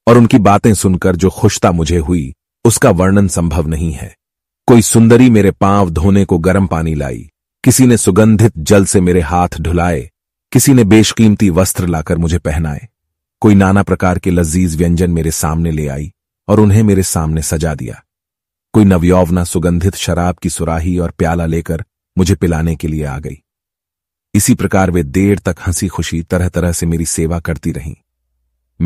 और उनकी बातें सुनकर जो खुशता मुझे हुई उसका वर्णन संभव नहीं है कोई सुंदरी मेरे पांव धोने को गर्म पानी लाई किसी ने सुगंधित जल से मेरे हाथ ढुलाए किसी ने बेशकीमती वस्त्र लाकर मुझे पहनाए कोई नाना प्रकार के लजीज व्यंजन मेरे सामने ले आई और उन्हें मेरे सामने सजा दिया कोई नवयौवना सुगंधित शराब की सुराही और प्याला लेकर मुझे पिलाने के लिए आ गई इसी प्रकार वे देर तक हंसी खुशी तरह तरह से मेरी सेवा करती रहीं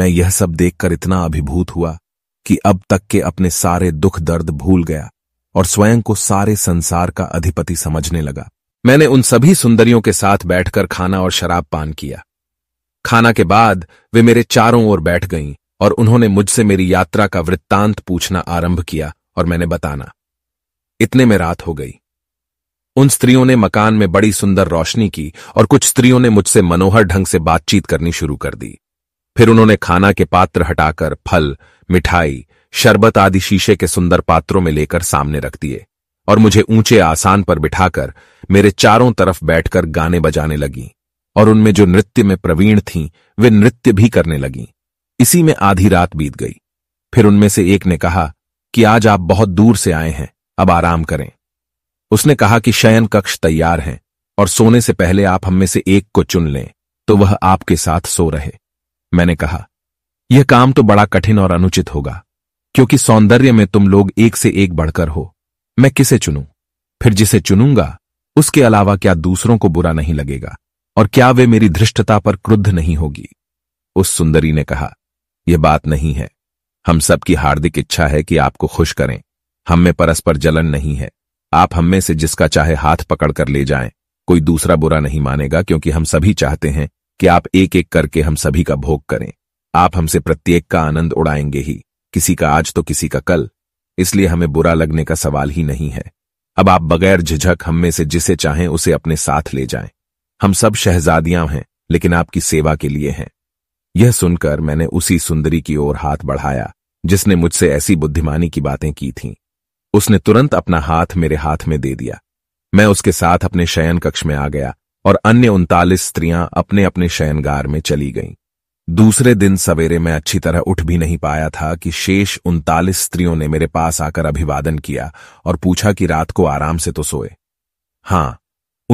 मैं यह सब देखकर इतना अभिभूत हुआ कि अब तक के अपने सारे दुख दर्द भूल गया और स्वयं को सारे संसार का अधिपति समझने लगा मैंने उन सभी सुंदरियों के साथ बैठकर खाना और शराब पान किया खाना के बाद वे मेरे चारों ओर बैठ गईं और उन्होंने मुझसे मेरी यात्रा का वृत्तांत पूछना आरंभ किया और मैंने बताना इतने में रात हो गई उन स्त्रियों ने मकान में बड़ी सुंदर रोशनी की और कुछ स्त्रियों ने मुझसे मनोहर ढंग से बातचीत करनी शुरू कर दी फिर उन्होंने खाना के पात्र हटाकर फल मिठाई शरबत आदि शीशे के सुंदर पात्रों में लेकर सामने रख दिए और मुझे ऊंचे आसान पर बिठाकर मेरे चारों तरफ बैठकर गाने बजाने लगी और उनमें जो नृत्य में प्रवीण थीं वे नृत्य भी करने लगी इसी में आधी रात बीत गई फिर उनमें से एक ने कहा कि आज आप बहुत दूर से आए हैं अब आराम करें उसने कहा कि शयन कक्ष तैयार हैं और सोने से पहले आप हम में से एक को चुन लें तो वह आपके साथ सो रहे मैंने कहा यह काम तो बड़ा कठिन और अनुचित होगा क्योंकि सौंदर्य में तुम लोग एक से एक बढ़कर हो मैं किसे चुनूं फिर जिसे चुनूंगा उसके अलावा क्या दूसरों को बुरा नहीं लगेगा और क्या वे मेरी धृष्टता पर क्रुद्ध नहीं होगी उस सुंदरी ने कहा यह बात नहीं है हम सबकी हार्दिक इच्छा है कि आपको खुश करें हम में परस्पर जलन नहीं है आप हम में से जिसका चाहे हाथ पकड़कर ले जाएं कोई दूसरा बुरा नहीं मानेगा क्योंकि हम सभी चाहते हैं कि आप एक एक करके हम सभी का भोग करें आप हमसे प्रत्येक का आनंद उड़ाएंगे ही किसी का आज तो किसी का कल इसलिए हमें बुरा लगने का सवाल ही नहीं है अब आप बगैर झिझक हम में से जिसे चाहें उसे अपने साथ ले जाएं। हम सब शहजादियां हैं लेकिन आपकी सेवा के लिए हैं यह सुनकर मैंने उसी सुंदरी की ओर हाथ बढ़ाया जिसने मुझसे ऐसी बुद्धिमानी की बातें की थीं। उसने तुरंत अपना हाथ मेरे हाथ में दे दिया मैं उसके साथ अपने शयन कक्ष में आ गया और अन्य उनतालीस स्त्रियां अपने अपने शयनगार में चली गईं। दूसरे दिन सवेरे मैं अच्छी तरह उठ भी नहीं पाया था कि शेष उनतालीस स्त्रियों ने मेरे पास आकर अभिवादन किया और पूछा कि रात को आराम से तो सोए हां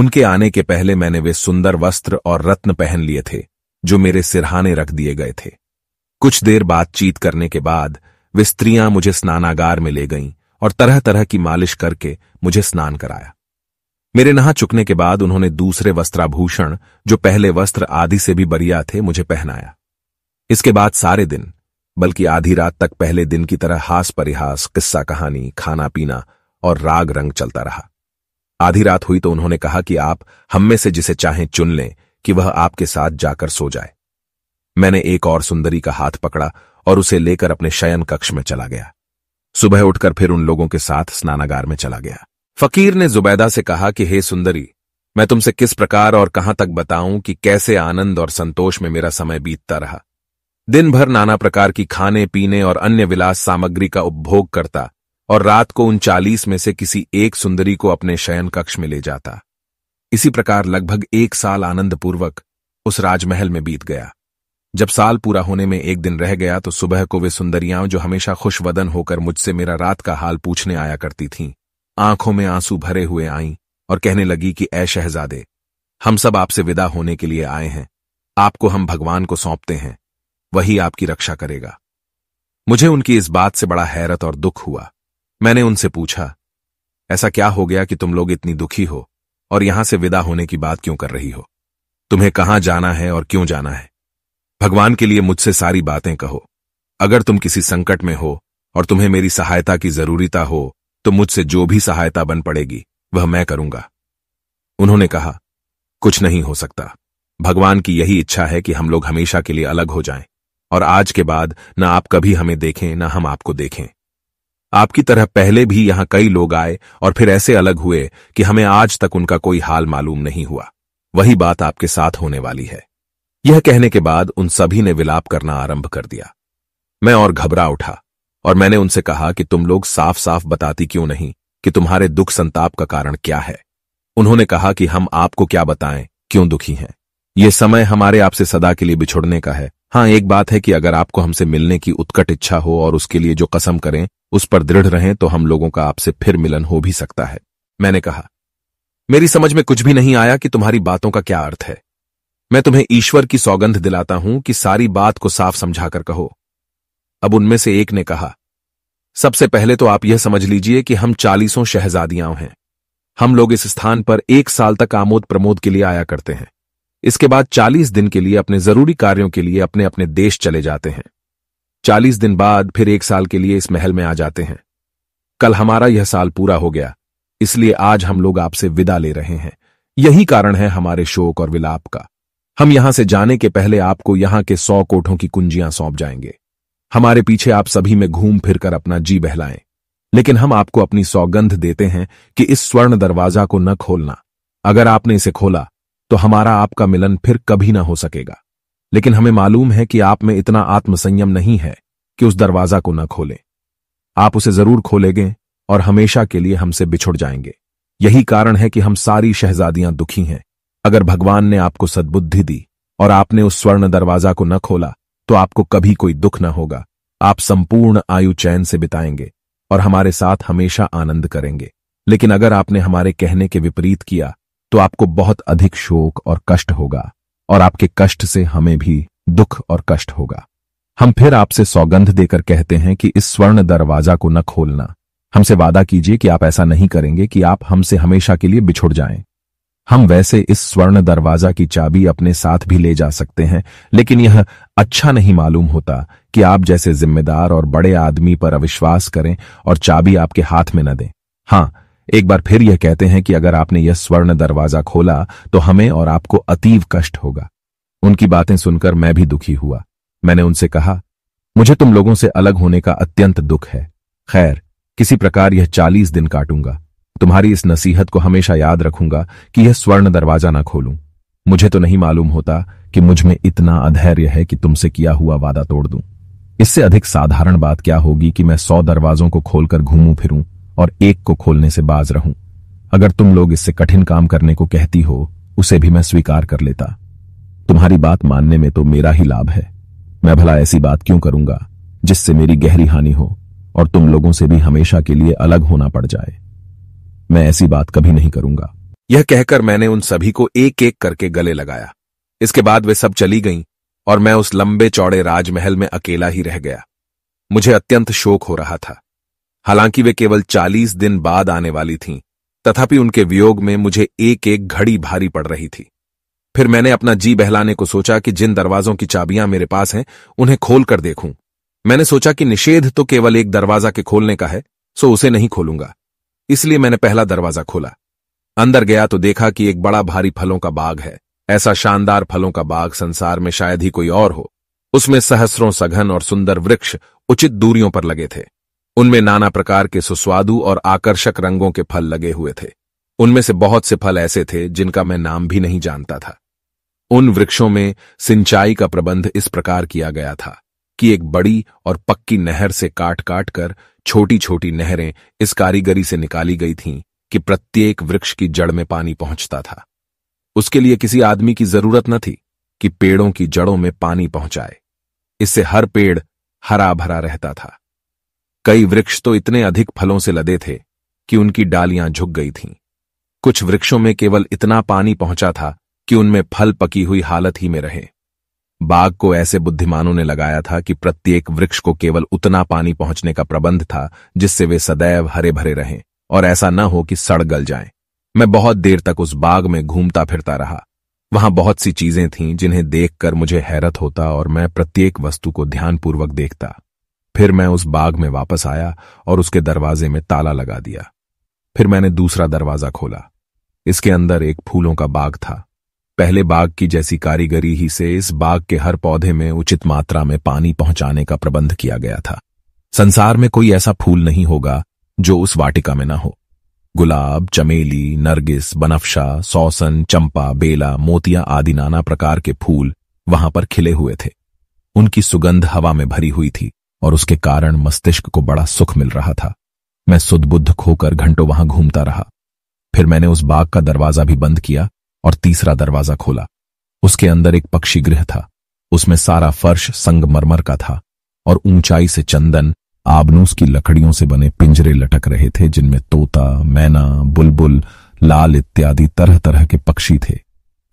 उनके आने के पहले मैंने वे सुंदर वस्त्र और रत्न पहन लिए थे जो मेरे सिरहाने रख दिए गए थे कुछ देर बातचीत करने के बाद वे स्त्रियां मुझे स्नानागार में ले गईं और तरह तरह की मालिश करके मुझे स्नान कराया मेरे नहा चुकने के बाद उन्होंने दूसरे वस्त्राभूषण जो पहले वस्त्र आदि से भी बरिया थे मुझे पहनाया इसके बाद सारे दिन बल्कि आधी रात तक पहले दिन की तरह हास परिहास किस्सा कहानी खाना पीना और राग रंग चलता रहा आधी रात हुई तो उन्होंने कहा कि आप हम में से जिसे चाहें चुन लें कि वह आपके साथ जाकर सो जाए मैंने एक और सुंदरी का हाथ पकड़ा और उसे लेकर अपने शयन कक्ष में चला गया सुबह उठकर फिर उन लोगों के साथ स्नानागार में चला गया फकीर ने जुबैदा से कहा कि हे सुंदरी मैं तुमसे किस प्रकार और कहां तक बताऊं कि कैसे आनंद और संतोष में मेरा समय बीतता रहा दिन भर नाना प्रकार की खाने पीने और अन्य विलास सामग्री का उपभोग करता और रात को उन चालीस में से किसी एक सुंदरी को अपने शयन कक्ष में ले जाता इसी प्रकार लगभग एक साल आनंदपूर्वक उस राजमहल में बीत गया जब साल पूरा होने में एक दिन रह गया तो सुबह को वे सुंदरियां जो हमेशा खुशवदन होकर मुझसे मेरा रात का हाल पूछने आया करती थीं आंखों में आंसू भरे हुए आईं और कहने लगी कि ऐ शहजादे हम सब आपसे विदा होने के लिए आए हैं आपको हम भगवान को सौंपते हैं वही आपकी रक्षा करेगा मुझे उनकी इस बात से बड़ा हैरत और दुख हुआ मैंने उनसे पूछा ऐसा क्या हो गया कि तुम लोग इतनी दुखी हो और यहां से विदा होने की बात क्यों कर रही हो तुम्हें कहां जाना है और क्यों जाना है भगवान के लिए मुझसे सारी बातें कहो अगर तुम किसी संकट में हो और तुम्हें मेरी सहायता की जरूरता हो तो मुझसे जो भी सहायता बन पड़ेगी वह मैं करूंगा उन्होंने कहा कुछ नहीं हो सकता भगवान की यही इच्छा है कि हम लोग हमेशा के लिए अलग हो जाएं। और आज के बाद ना आप कभी हमें देखें ना हम आपको देखें आपकी तरह पहले भी यहां कई लोग आए और फिर ऐसे अलग हुए कि हमें आज तक उनका कोई हाल मालूम नहीं हुआ वही बात आपके साथ होने वाली है यह कहने के बाद उन सभी ने विलाप करना आरंभ कर दिया मैं और घबरा उठा और मैंने उनसे कहा कि तुम लोग साफ साफ बताती क्यों नहीं कि तुम्हारे दुख संताप का कारण क्या है उन्होंने कहा कि हम आपको क्या बताएं क्यों दुखी हैं यह समय हमारे आपसे सदा के लिए बिछुड़ने का है हाँ एक बात है कि अगर आपको हमसे मिलने की उत्कट इच्छा हो और उसके लिए जो कसम करें उस पर दृढ़ रहें तो हम लोगों का आपसे फिर मिलन हो भी सकता है मैंने कहा मेरी समझ में कुछ भी नहीं आया कि तुम्हारी बातों का क्या अर्थ है मैं तुम्हें ईश्वर की सौगंध दिलाता हूं कि सारी बात को साफ समझाकर कहो अब उनमें से एक ने कहा सबसे पहले तो आप यह समझ लीजिए कि हम चालीसों शहजादियां हैं हम लोग इस स्थान पर एक साल तक आमोद प्रमोद के लिए आया करते हैं इसके बाद 40 दिन के लिए अपने जरूरी कार्यों के लिए अपने अपने देश चले जाते हैं 40 दिन बाद फिर एक साल के लिए इस महल में आ जाते हैं कल हमारा यह साल पूरा हो गया इसलिए आज हम लोग आपसे विदा ले रहे हैं यही कारण है हमारे शोक और विलाप का हम यहां से जाने के पहले आपको यहां के सौ कोठों की कुंजियां सौंप जाएंगे हमारे पीछे आप सभी में घूम फिर कर अपना जी बहलाएं लेकिन हम आपको अपनी सौगंध देते हैं कि इस स्वर्ण दरवाजा को न खोलना अगर आपने इसे खोला तो हमारा आपका मिलन फिर कभी ना हो सकेगा लेकिन हमें मालूम है कि आप में इतना आत्मसंयम नहीं है कि उस दरवाजा को न खोलें आप उसे जरूर खोलेंगे और हमेशा के लिए हमसे बिछुड़ जाएंगे यही कारण है कि हम सारी शहजादियां दुखी हैं अगर भगवान ने आपको सद्बुद्धि दी और आपने उस स्वर्ण दरवाजा को न खोला तो आपको कभी कोई दुख न होगा आप संपूर्ण आयु चैन से बिताएंगे और हमारे साथ हमेशा आनंद करेंगे लेकिन अगर आपने हमारे कहने के विपरीत किया तो आपको बहुत अधिक शोक और कष्ट होगा और आपके कष्ट से हमें भी दुख और कष्ट होगा हम फिर आपसे सौगंध देकर कहते हैं कि इस स्वर्ण दरवाजा को न खोलना हमसे वादा कीजिए कि आप ऐसा नहीं करेंगे कि आप हमसे हमेशा के लिए बिछुड़ जाएं। हम वैसे इस स्वर्ण दरवाजा की चाबी अपने साथ भी ले जा सकते हैं लेकिन यह अच्छा नहीं मालूम होता कि आप जैसे जिम्मेदार और बड़े आदमी पर अविश्वास करें और चाबी आपके हाथ में न दें हां एक बार फिर यह कहते हैं कि अगर आपने यह स्वर्ण दरवाजा खोला तो हमें और आपको अतीव कष्ट होगा उनकी बातें सुनकर मैं भी दुखी हुआ मैंने उनसे कहा मुझे तुम लोगों से अलग होने का अत्यंत दुख है खैर किसी प्रकार यह चालीस दिन काटूंगा तुम्हारी इस नसीहत को हमेशा याद रखूंगा कि यह स्वर्ण दरवाजा ना खोलूं मुझे तो नहीं मालूम होता कि मुझ में इतना अधैर्य है कि तुमसे किया हुआ वादा तोड़ दूं इससे अधिक साधारण बात क्या होगी कि मैं सौ दरवाजों को खोलकर घूमू फिरूं और एक को खोलने से बाज रहूं अगर तुम लोग इससे कठिन काम करने को कहती हो उसे भी मैं स्वीकार कर लेता तुम्हारी बात मानने में तो मेरा ही लाभ है मैं भला ऐसी बात क्यों करूंगा जिससे मेरी गहरी हानि हो और तुम लोगों से भी हमेशा के लिए अलग होना पड़ जाए मैं ऐसी बात कभी नहीं करूंगा यह कहकर मैंने उन सभी को एक एक करके गले लगाया इसके बाद वे सब चली गईं और मैं उस लंबे चौड़े राजमहल में अकेला ही रह गया मुझे अत्यंत शोक हो रहा था हालांकि वे केवल चालीस दिन बाद आने वाली थीं तथापि उनके वियोग में मुझे एक एक घड़ी भारी पड़ रही थी फिर मैंने अपना जी बहलाने को सोचा कि जिन दरवाजों की चाबियां मेरे पास हैं उन्हें खोल कर देखूं मैंने सोचा कि निषेध तो केवल एक दरवाजा के खोलने का है सो उसे नहीं खोलूंगा इसलिए मैंने पहला दरवाजा खोला अंदर गया तो देखा कि एक बड़ा भारी फलों का बाग है ऐसा शानदार फलों का बाग संसार में शायद ही कोई और हो उसमें सहस्रों सघन और सुंदर वृक्ष उचित दूरियों पर लगे थे उनमें नाना प्रकार के सुस्वादु और आकर्षक रंगों के फल लगे हुए थे उनमें से बहुत से फल ऐसे थे जिनका मैं नाम भी नहीं जानता था उन वृक्षों में सिंचाई का प्रबंध इस प्रकार किया गया था कि एक बड़ी और पक्की नहर से काट काट कर छोटी छोटी नहरें इस कारीगरी से निकाली गई थीं कि प्रत्येक वृक्ष की जड़ में पानी पहुंचता था उसके लिए किसी आदमी की जरूरत न थी कि पेड़ों की जड़ों में पानी पहुंचाए इससे हर पेड़ हरा भरा रहता था कई वृक्ष तो इतने अधिक फलों से लदे थे कि उनकी डालियां झुक गई थीं। कुछ वृक्षों में केवल इतना पानी पहुंचा था कि उनमें फल पकी हुई हालत ही में रहे बाघ को ऐसे बुद्धिमानों ने लगाया था कि प्रत्येक वृक्ष को केवल उतना पानी पहुंचने का प्रबंध था जिससे वे सदैव हरे भरे रहें और ऐसा न हो कि सड़ गल जाएं। मैं बहुत देर तक उस बाग में घूमता फिरता रहा वहां बहुत सी चीजें थीं जिन्हें देखकर मुझे हैरत होता और मैं प्रत्येक वस्तु को ध्यानपूर्वक देखता फिर मैं उस बाग में वापस आया और उसके दरवाजे में ताला लगा दिया फिर मैंने दूसरा दरवाजा खोला इसके अंदर एक फूलों का बाग था पहले बाग की जैसी कारीगरी ही से इस बाग के हर पौधे में उचित मात्रा में पानी पहुंचाने का प्रबंध किया गया था संसार में कोई ऐसा फूल नहीं होगा जो उस वाटिका में ना हो गुलाब चमेली नरगिस बनफशा सौसन चंपा बेला मोतिया आदि नाना प्रकार के फूल वहां पर खिले हुए थे उनकी सुगंध हवा में भरी हुई थी और उसके कारण मस्तिष्क को बड़ा सुख मिल रहा था मैं सुदबुद्ध खोकर घंटों वहां घूमता रहा फिर मैंने उस बाग का दरवाजा भी बंद किया और तीसरा दरवाजा खोला उसके अंदर एक पक्षी गृह था उसमें सारा फर्श संगमरमर का था और ऊंचाई से चंदन आबनूस की लकड़ियों से बने पिंजरे लटक रहे थे जिनमें तोता मैना बुलबुल लाल इत्यादि तरह तरह के पक्षी थे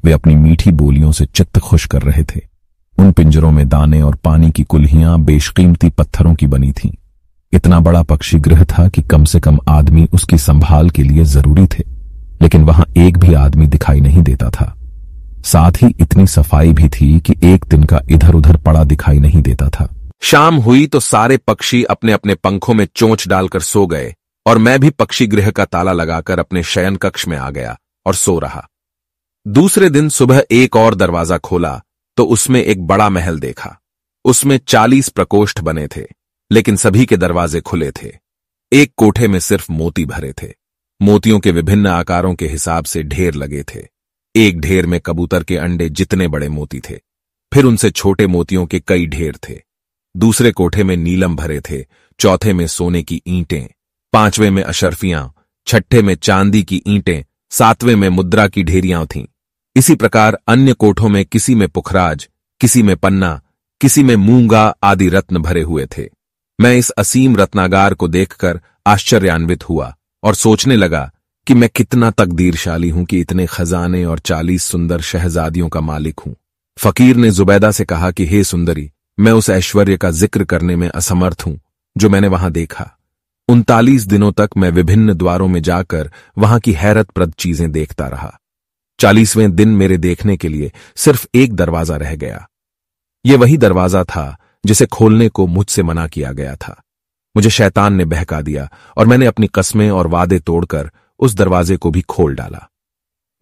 वे अपनी मीठी बोलियों से चित्त खुश कर रहे थे उन पिंजरों में दाने और पानी की कुल्हियां बेशकीमती पत्थरों की बनी थीं। इतना बड़ा पक्षी गृह था कि कम से कम आदमी उसकी संभाल के लिए जरूरी थे लेकिन वहां एक भी आदमी दिखाई नहीं देता था साथ ही इतनी सफाई भी थी कि एक दिन का इधर उधर पड़ा दिखाई नहीं देता था शाम हुई तो सारे पक्षी अपने अपने पंखों में चोंच डालकर सो गए और मैं भी पक्षी गृह का ताला लगाकर अपने शयन कक्ष में आ गया और सो रहा दूसरे दिन सुबह एक और दरवाजा खोला तो उसमें एक बड़ा महल देखा उसमें चालीस प्रकोष्ठ बने थे लेकिन सभी के दरवाजे खुले थे एक कोठे में सिर्फ मोती भरे थे मोतियों के विभिन्न आकारों के हिसाब से ढेर लगे थे एक ढेर में कबूतर के अंडे जितने बड़े मोती थे फिर उनसे छोटे मोतियों के कई ढेर थे दूसरे कोठे में नीलम भरे थे चौथे में सोने की ईंटें पांचवें में अशरफियां छठे में चांदी की ईंटें सातवें में मुद्रा की ढेरियां थीं इसी प्रकार अन्य कोठों में किसी में पुखराज किसी में पन्ना किसी में मूंगा आदि रत्न भरे हुए थे मैं इस असीम रत्नागार को देखकर आश्चर्यान्वित हुआ और सोचने लगा कि मैं कितना तकदीरशाली हूं कि इतने खजाने और चालीस सुंदर शहजादियों का मालिक हूं फकीर ने जुबैदा से कहा कि हे सुंदरी मैं उस ऐश्वर्य का जिक्र करने में असमर्थ हूं जो मैंने वहां देखा उनतालीस दिनों तक मैं विभिन्न द्वारों में जाकर वहां की हैरतप्रद चीजें देखता रहा चालीसवें दिन मेरे देखने के लिए सिर्फ एक दरवाजा रह गया ये वही दरवाजा था जिसे खोलने को मुझसे मना किया गया था मुझे शैतान ने बहका दिया और मैंने अपनी कस्में और वादे तोड़कर उस दरवाजे को भी खोल डाला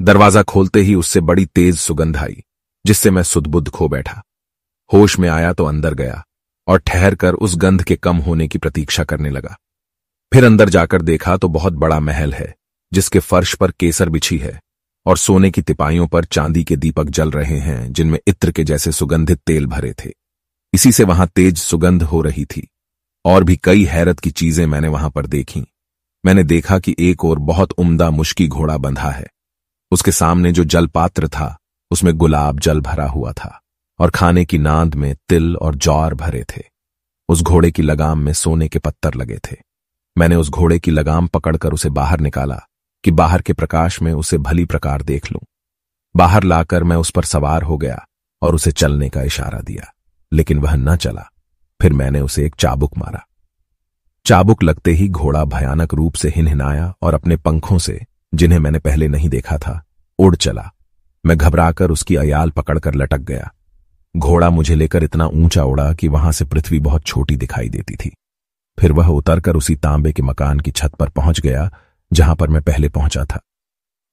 दरवाजा खोलते ही उससे बड़ी तेज सुगंध आई जिससे मैं सुदबुद्ध खो बैठा होश में आया तो अंदर गया और ठहर कर उस गंध के कम होने की प्रतीक्षा करने लगा फिर अंदर जाकर देखा तो बहुत बड़ा महल है जिसके फर्श पर केसर बिछी है और सोने की तिपाहियों पर चांदी के दीपक जल रहे हैं जिनमें इत्र के जैसे सुगंधित तेल भरे थे इसी से वहां तेज सुगंध हो रही थी और भी कई हैरत की चीजें मैंने वहां पर देखी मैंने देखा कि एक और बहुत उम्दा मुश्की घोड़ा बंधा है उसके सामने जो जलपात्र था उसमें गुलाब जल भरा हुआ था और खाने की नांद में तिल और जौर भरे थे उस घोड़े की लगाम में सोने के पत्थर लगे थे मैंने उस घोड़े की लगाम पकड़कर उसे बाहर निकाला कि बाहर के प्रकाश में उसे भली प्रकार देख लूं बाहर लाकर मैं उस पर सवार हो गया और उसे चलने का इशारा दिया लेकिन वह न चला फिर मैंने उसे एक चाबुक मारा चाबुक लगते ही घोड़ा भयानक रूप से हिनहिनाया और अपने पंखों से जिन्हें मैंने पहले नहीं देखा था उड़ चला मैं घबराकर उसकी अयाल पकड़कर लटक गया घोड़ा मुझे लेकर इतना ऊंचा उड़ा कि वहां से पृथ्वी बहुत छोटी दिखाई देती थी फिर वह उतरकर उसी तांबे के मकान की छत पर पहुंच गया जहां पर मैं पहले पहुंचा था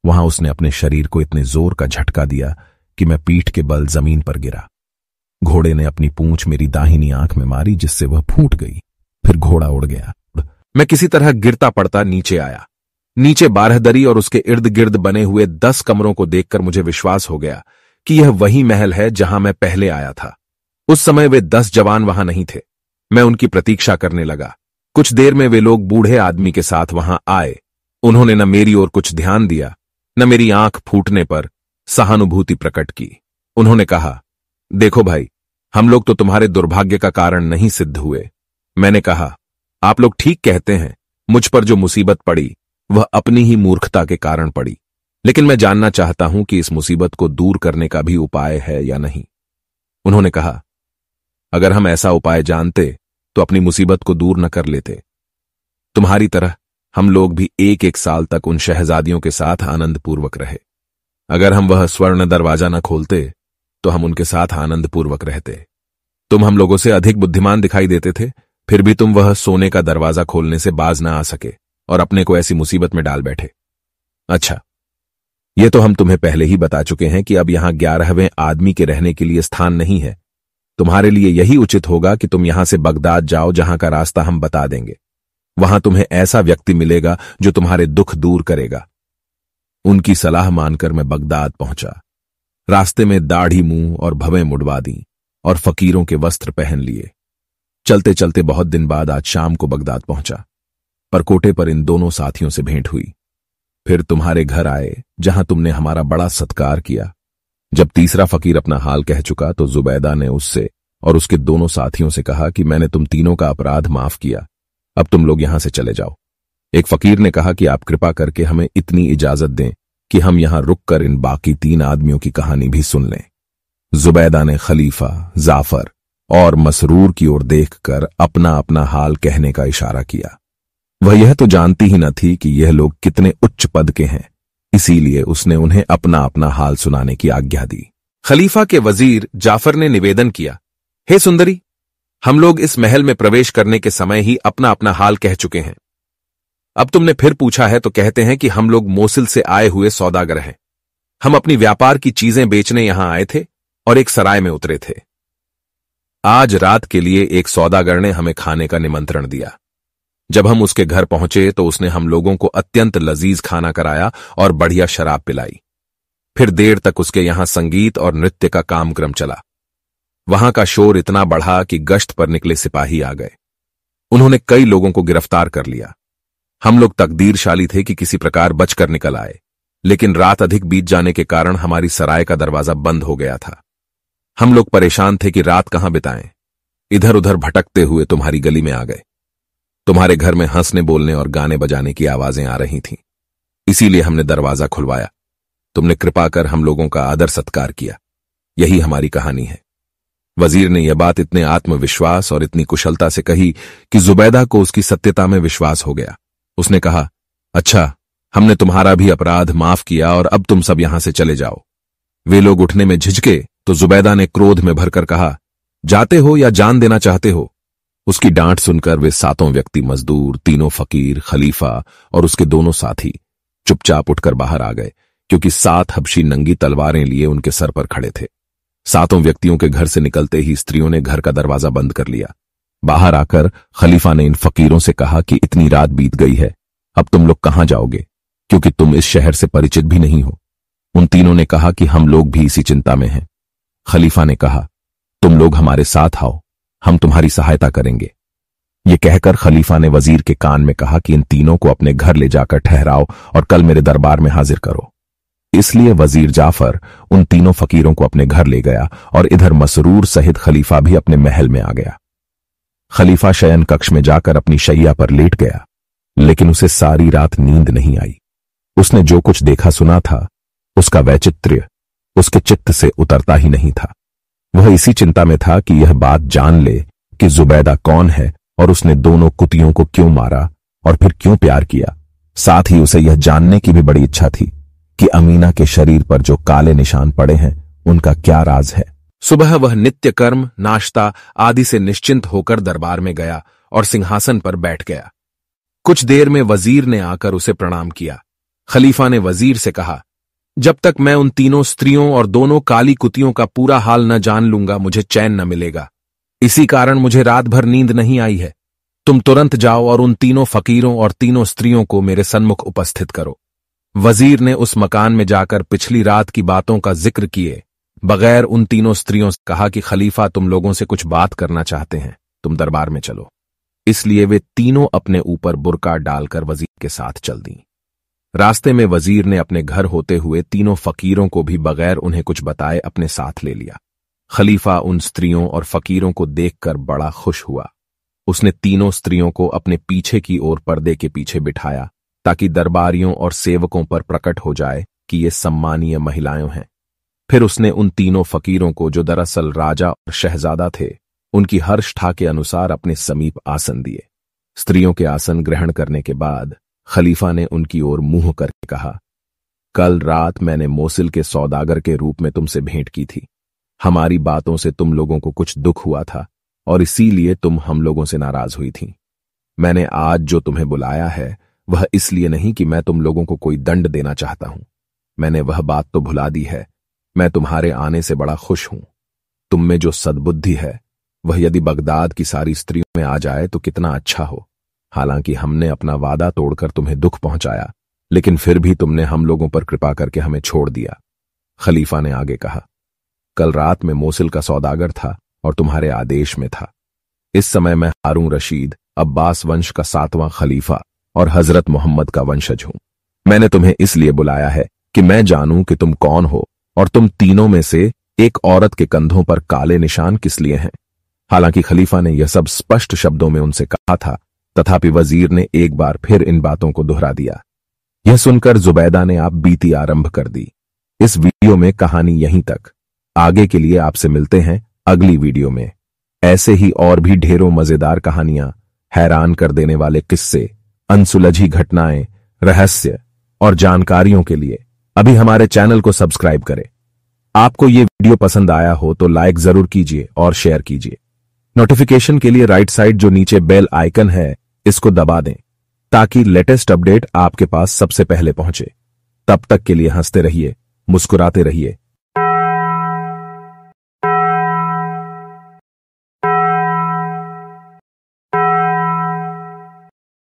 वहां उसने अपने शरीर को इतने जोर का झटका दिया कि मैं पीठ के बल जमीन पर गिरा घोड़े ने अपनी पूंछ मेरी दाहिनी आंख में मारी जिससे वह फूट गई फिर घोड़ा उड़ गया मैं किसी तरह गिरता पड़ता नीचे आया नीचे बारहदरी और उसके इर्द गिर्द बने हुए दस कमरों को देखकर मुझे विश्वास हो गया कि यह वही महल है जहां मैं पहले आया था उस समय वे दस जवान वहां नहीं थे मैं उनकी प्रतीक्षा करने लगा कुछ देर में वे लोग बूढ़े आदमी के साथ वहां आए उन्होंने न मेरी ओर कुछ ध्यान दिया न मेरी आंख फूटने पर सहानुभूति प्रकट की उन्होंने कहा देखो भाई हम लोग तो तुम्हारे दुर्भाग्य का कारण नहीं सिद्ध हुए मैंने कहा आप लोग ठीक कहते हैं मुझ पर जो मुसीबत पड़ी वह अपनी ही मूर्खता के कारण पड़ी लेकिन मैं जानना चाहता हूं कि इस मुसीबत को दूर करने का भी उपाय है या नहीं उन्होंने कहा अगर हम ऐसा उपाय जानते तो अपनी मुसीबत को दूर न कर लेते तुम्हारी तरह हम लोग भी एक एक साल तक उन शहजादियों के साथ आनंदपूर्वक रहे अगर हम वह स्वर्ण दरवाजा न खोलते तो हम उनके साथ आनंदपूर्वक रहते तुम हम लोगों से अधिक बुद्धिमान दिखाई देते थे फिर भी तुम वह सोने का दरवाजा खोलने से बाज ना आ सके और अपने को ऐसी मुसीबत में डाल बैठे अच्छा ये तो हम तुम्हें पहले ही बता चुके हैं कि अब यहां ग्यारहवें आदमी के रहने के लिए स्थान नहीं है तुम्हारे लिए यही उचित होगा कि तुम यहां से बगदाद जाओ जहां का रास्ता हम बता देंगे वहां तुम्हें ऐसा व्यक्ति मिलेगा जो तुम्हारे दुख दूर करेगा उनकी सलाह मानकर मैं बगदाद पहुंचा रास्ते में दाढ़ी मुंह और भवें मुड़वा दी और फकीरों के वस्त्र पहन लिए चलते चलते बहुत दिन बाद आज शाम को बगदाद पहुंचा पर कोटे पर इन दोनों साथियों से भेंट हुई फिर तुम्हारे घर आए जहां तुमने हमारा बड़ा सत्कार किया जब तीसरा फकीर अपना हाल कह चुका तो जुबैदा ने उससे और उसके दोनों साथियों से कहा कि मैंने तुम तीनों का अपराध माफ किया अब तुम लोग यहां से चले जाओ एक फकीर ने कहा कि आप कृपा करके हमें इतनी इजाजत दें कि हम यहां रुककर इन बाकी तीन आदमियों की कहानी भी सुन लें जुबैदा ने खलीफा जाफर और मसरूर की ओर देखकर अपना अपना हाल कहने का इशारा किया वह यह तो जानती ही न थी कि यह लोग कितने उच्च पद के हैं इसीलिए उसने उन्हें अपना अपना हाल सुनाने की आज्ञा दी खलीफा के वजीर जाफर ने निवेदन किया हे सुंदरी हम लोग इस महल में प्रवेश करने के समय ही अपना अपना हाल कह चुके हैं अब तुमने फिर पूछा है तो कहते हैं कि हम लोग मोसिल से आए हुए सौदागर हैं हम अपनी व्यापार की चीजें बेचने यहां आए थे और एक सराय में उतरे थे आज रात के लिए एक सौदागर ने हमें खाने का निमंत्रण दिया जब हम उसके घर पहुंचे तो उसने हम लोगों को अत्यंत लजीज खाना कराया और बढ़िया शराब पिलाई फिर देर तक उसके यहां संगीत और नृत्य का कामक्रम चला वहां का शोर इतना बढ़ा कि गश्त पर निकले सिपाही आ गए उन्होंने कई लोगों को गिरफ्तार कर लिया हम लोग तकदीरशाली थे कि किसी प्रकार बचकर निकल आए लेकिन रात अधिक बीत जाने के कारण हमारी सराय का दरवाजा बंद हो गया था हम लोग परेशान थे कि रात कहां बिताएं इधर उधर भटकते हुए तुम्हारी गली में आ गए तुम्हारे घर में हंसने बोलने और गाने बजाने की आवाजें आ रही थीं इसीलिए हमने दरवाजा खुलवाया तुमने कृपा कर हम लोगों का आदर सत्कार किया यही हमारी कहानी है वजीर ने यह बात इतने आत्मविश्वास और इतनी कुशलता से कही कि जुबैदा को उसकी सत्यता में विश्वास हो गया उसने कहा अच्छा हमने तुम्हारा भी अपराध माफ किया और अब तुम सब यहां से चले जाओ वे लोग उठने में झिझके तो जुबैदा ने क्रोध में भरकर कहा जाते हो या जान देना चाहते हो उसकी डांट सुनकर वे सातों व्यक्ति मजदूर तीनों फकीर खलीफा और उसके दोनों साथी चुपचाप उठकर बाहर आ गए क्योंकि सात हबशी नंगी तलवारें लिए उनके सर पर खड़े थे सातों व्यक्तियों के घर से निकलते ही स्त्रियों ने घर का दरवाजा बंद कर लिया बाहर आकर खलीफा ने इन फकीरों से कहा कि इतनी रात बीत गई है अब तुम लोग कहां जाओगे क्योंकि तुम इस शहर से परिचित भी नहीं हो उन तीनों ने कहा कि हम लोग भी इसी चिंता में हैं खलीफा ने कहा तुम लोग हमारे साथ आओ हम तुम्हारी सहायता करेंगे ये कहकर खलीफा ने वजीर के कान में कहा कि इन तीनों को अपने घर ले जाकर ठहराओ और कल मेरे दरबार में हाजिर करो इसलिए वजीर जाफर उन तीनों फकीरों को अपने घर ले गया और इधर मसरूर सहित खलीफा भी अपने महल में आ गया खलीफा शयन कक्ष में जाकर अपनी शैया पर लेट गया लेकिन उसे सारी रात नींद नहीं आई उसने जो कुछ देखा सुना था उसका वैचित्र्य उसके चित्त से उतरता ही नहीं था वह इसी चिंता में था कि यह बात जान ले कि जुबैदा कौन है और उसने दोनों कुतियों को क्यों मारा और फिर क्यों प्यार किया साथ ही उसे यह जानने की भी बड़ी इच्छा थी कि अमीना के शरीर पर जो काले निशान पड़े हैं उनका क्या राज है सुबह वह नित्य कर्म नाश्ता आदि से निश्चिंत होकर दरबार में गया और सिंहासन पर बैठ गया कुछ देर में वजीर ने आकर उसे प्रणाम किया खलीफा ने वजीर से कहा जब तक मैं उन तीनों स्त्रियों और दोनों काली कुतियों का पूरा हाल न जान लूंगा मुझे चैन न मिलेगा इसी कारण मुझे रात भर नींद नहीं आई है तुम तुरंत जाओ और उन तीनों फकीरों और तीनों स्त्रियों को मेरे सन्मुख उपस्थित करो वजीर ने उस मकान में जाकर पिछली रात की बातों का जिक्र किए बगैर उन तीनों स्त्रियों से कहा कि खलीफा तुम लोगों से कुछ बात करना चाहते हैं तुम दरबार में चलो इसलिए वे तीनों अपने ऊपर बुरका डालकर वजीर के साथ चल दी रास्ते में वजीर ने अपने घर होते हुए तीनों फकीरों को भी बगैर उन्हें कुछ बताए अपने साथ ले लिया खलीफा उन स्त्रियों और फकीरों को देखकर बड़ा खुश हुआ उसने तीनों स्त्रियों को अपने पीछे की ओर पर्दे के पीछे बिठाया ताकि दरबारियों और सेवकों पर प्रकट हो जाए कि ये सम्मानीय महिलाएं हैं फिर उसने उन तीनों फकीरों को जो दरअसल राजा और शहजादा थे उनकी हर्ष ठा के अनुसार अपने समीप आसन दिए स्त्रियों के आसन ग्रहण करने के बाद खलीफा ने उनकी ओर मुंह करके कहा कल रात मैंने मोसिल के सौदागर के रूप में तुमसे भेंट की थी हमारी बातों से तुम लोगों को कुछ दुख हुआ था और इसीलिए तुम हम लोगों से नाराज हुई थी मैंने आज जो तुम्हें बुलाया है वह इसलिए नहीं कि मैं तुम लोगों को कोई दंड देना चाहता हूं मैंने वह बात तो भुला दी है मैं तुम्हारे आने से बड़ा खुश हूं तुम में जो सद्बुद्धि है वह यदि बगदाद की सारी स्त्रियों में आ जाए तो कितना अच्छा हो हालांकि हमने अपना वादा तोड़कर तुम्हें दुख पहुंचाया लेकिन फिर भी तुमने हम लोगों पर कृपा करके हमें छोड़ दिया खलीफा ने आगे कहा कल रात में मोसिल का सौदागर था और तुम्हारे आदेश में था इस समय मैं हारू रशीद अब्बास वंश का सातवां खलीफा और हजरत मोहम्मद का वंशज हूं मैंने तुम्हें इसलिए बुलाया है कि मैं जानूं कि तुम कौन हो और तुम तीनों में से एक औरत के कंधों पर काले निशान किस लिए हैं हालांकि खलीफा ने यह सब स्पष्ट शब्दों में उनसे कहा था तथापि वजीर ने एक बार फिर इन बातों को दोहरा दिया यह सुनकर जुबैदा ने आप बीती आरंभ कर दी इस वीडियो में कहानी यहीं तक आगे के लिए आपसे मिलते हैं अगली वीडियो में ऐसे ही और भी ढेरों मजेदार कहानियां हैरान कर देने वाले किस्से अनसुलझी घटनाएं रहस्य और जानकारियों के लिए अभी हमारे चैनल को सब्सक्राइब करें आपको ये वीडियो पसंद आया हो तो लाइक जरूर कीजिए और शेयर कीजिए नोटिफिकेशन के लिए राइट साइड जो नीचे बेल आइकन है इसको दबा दें ताकि लेटेस्ट अपडेट आपके पास सबसे पहले पहुंचे तब तक के लिए हंसते रहिए मुस्कुराते रहिए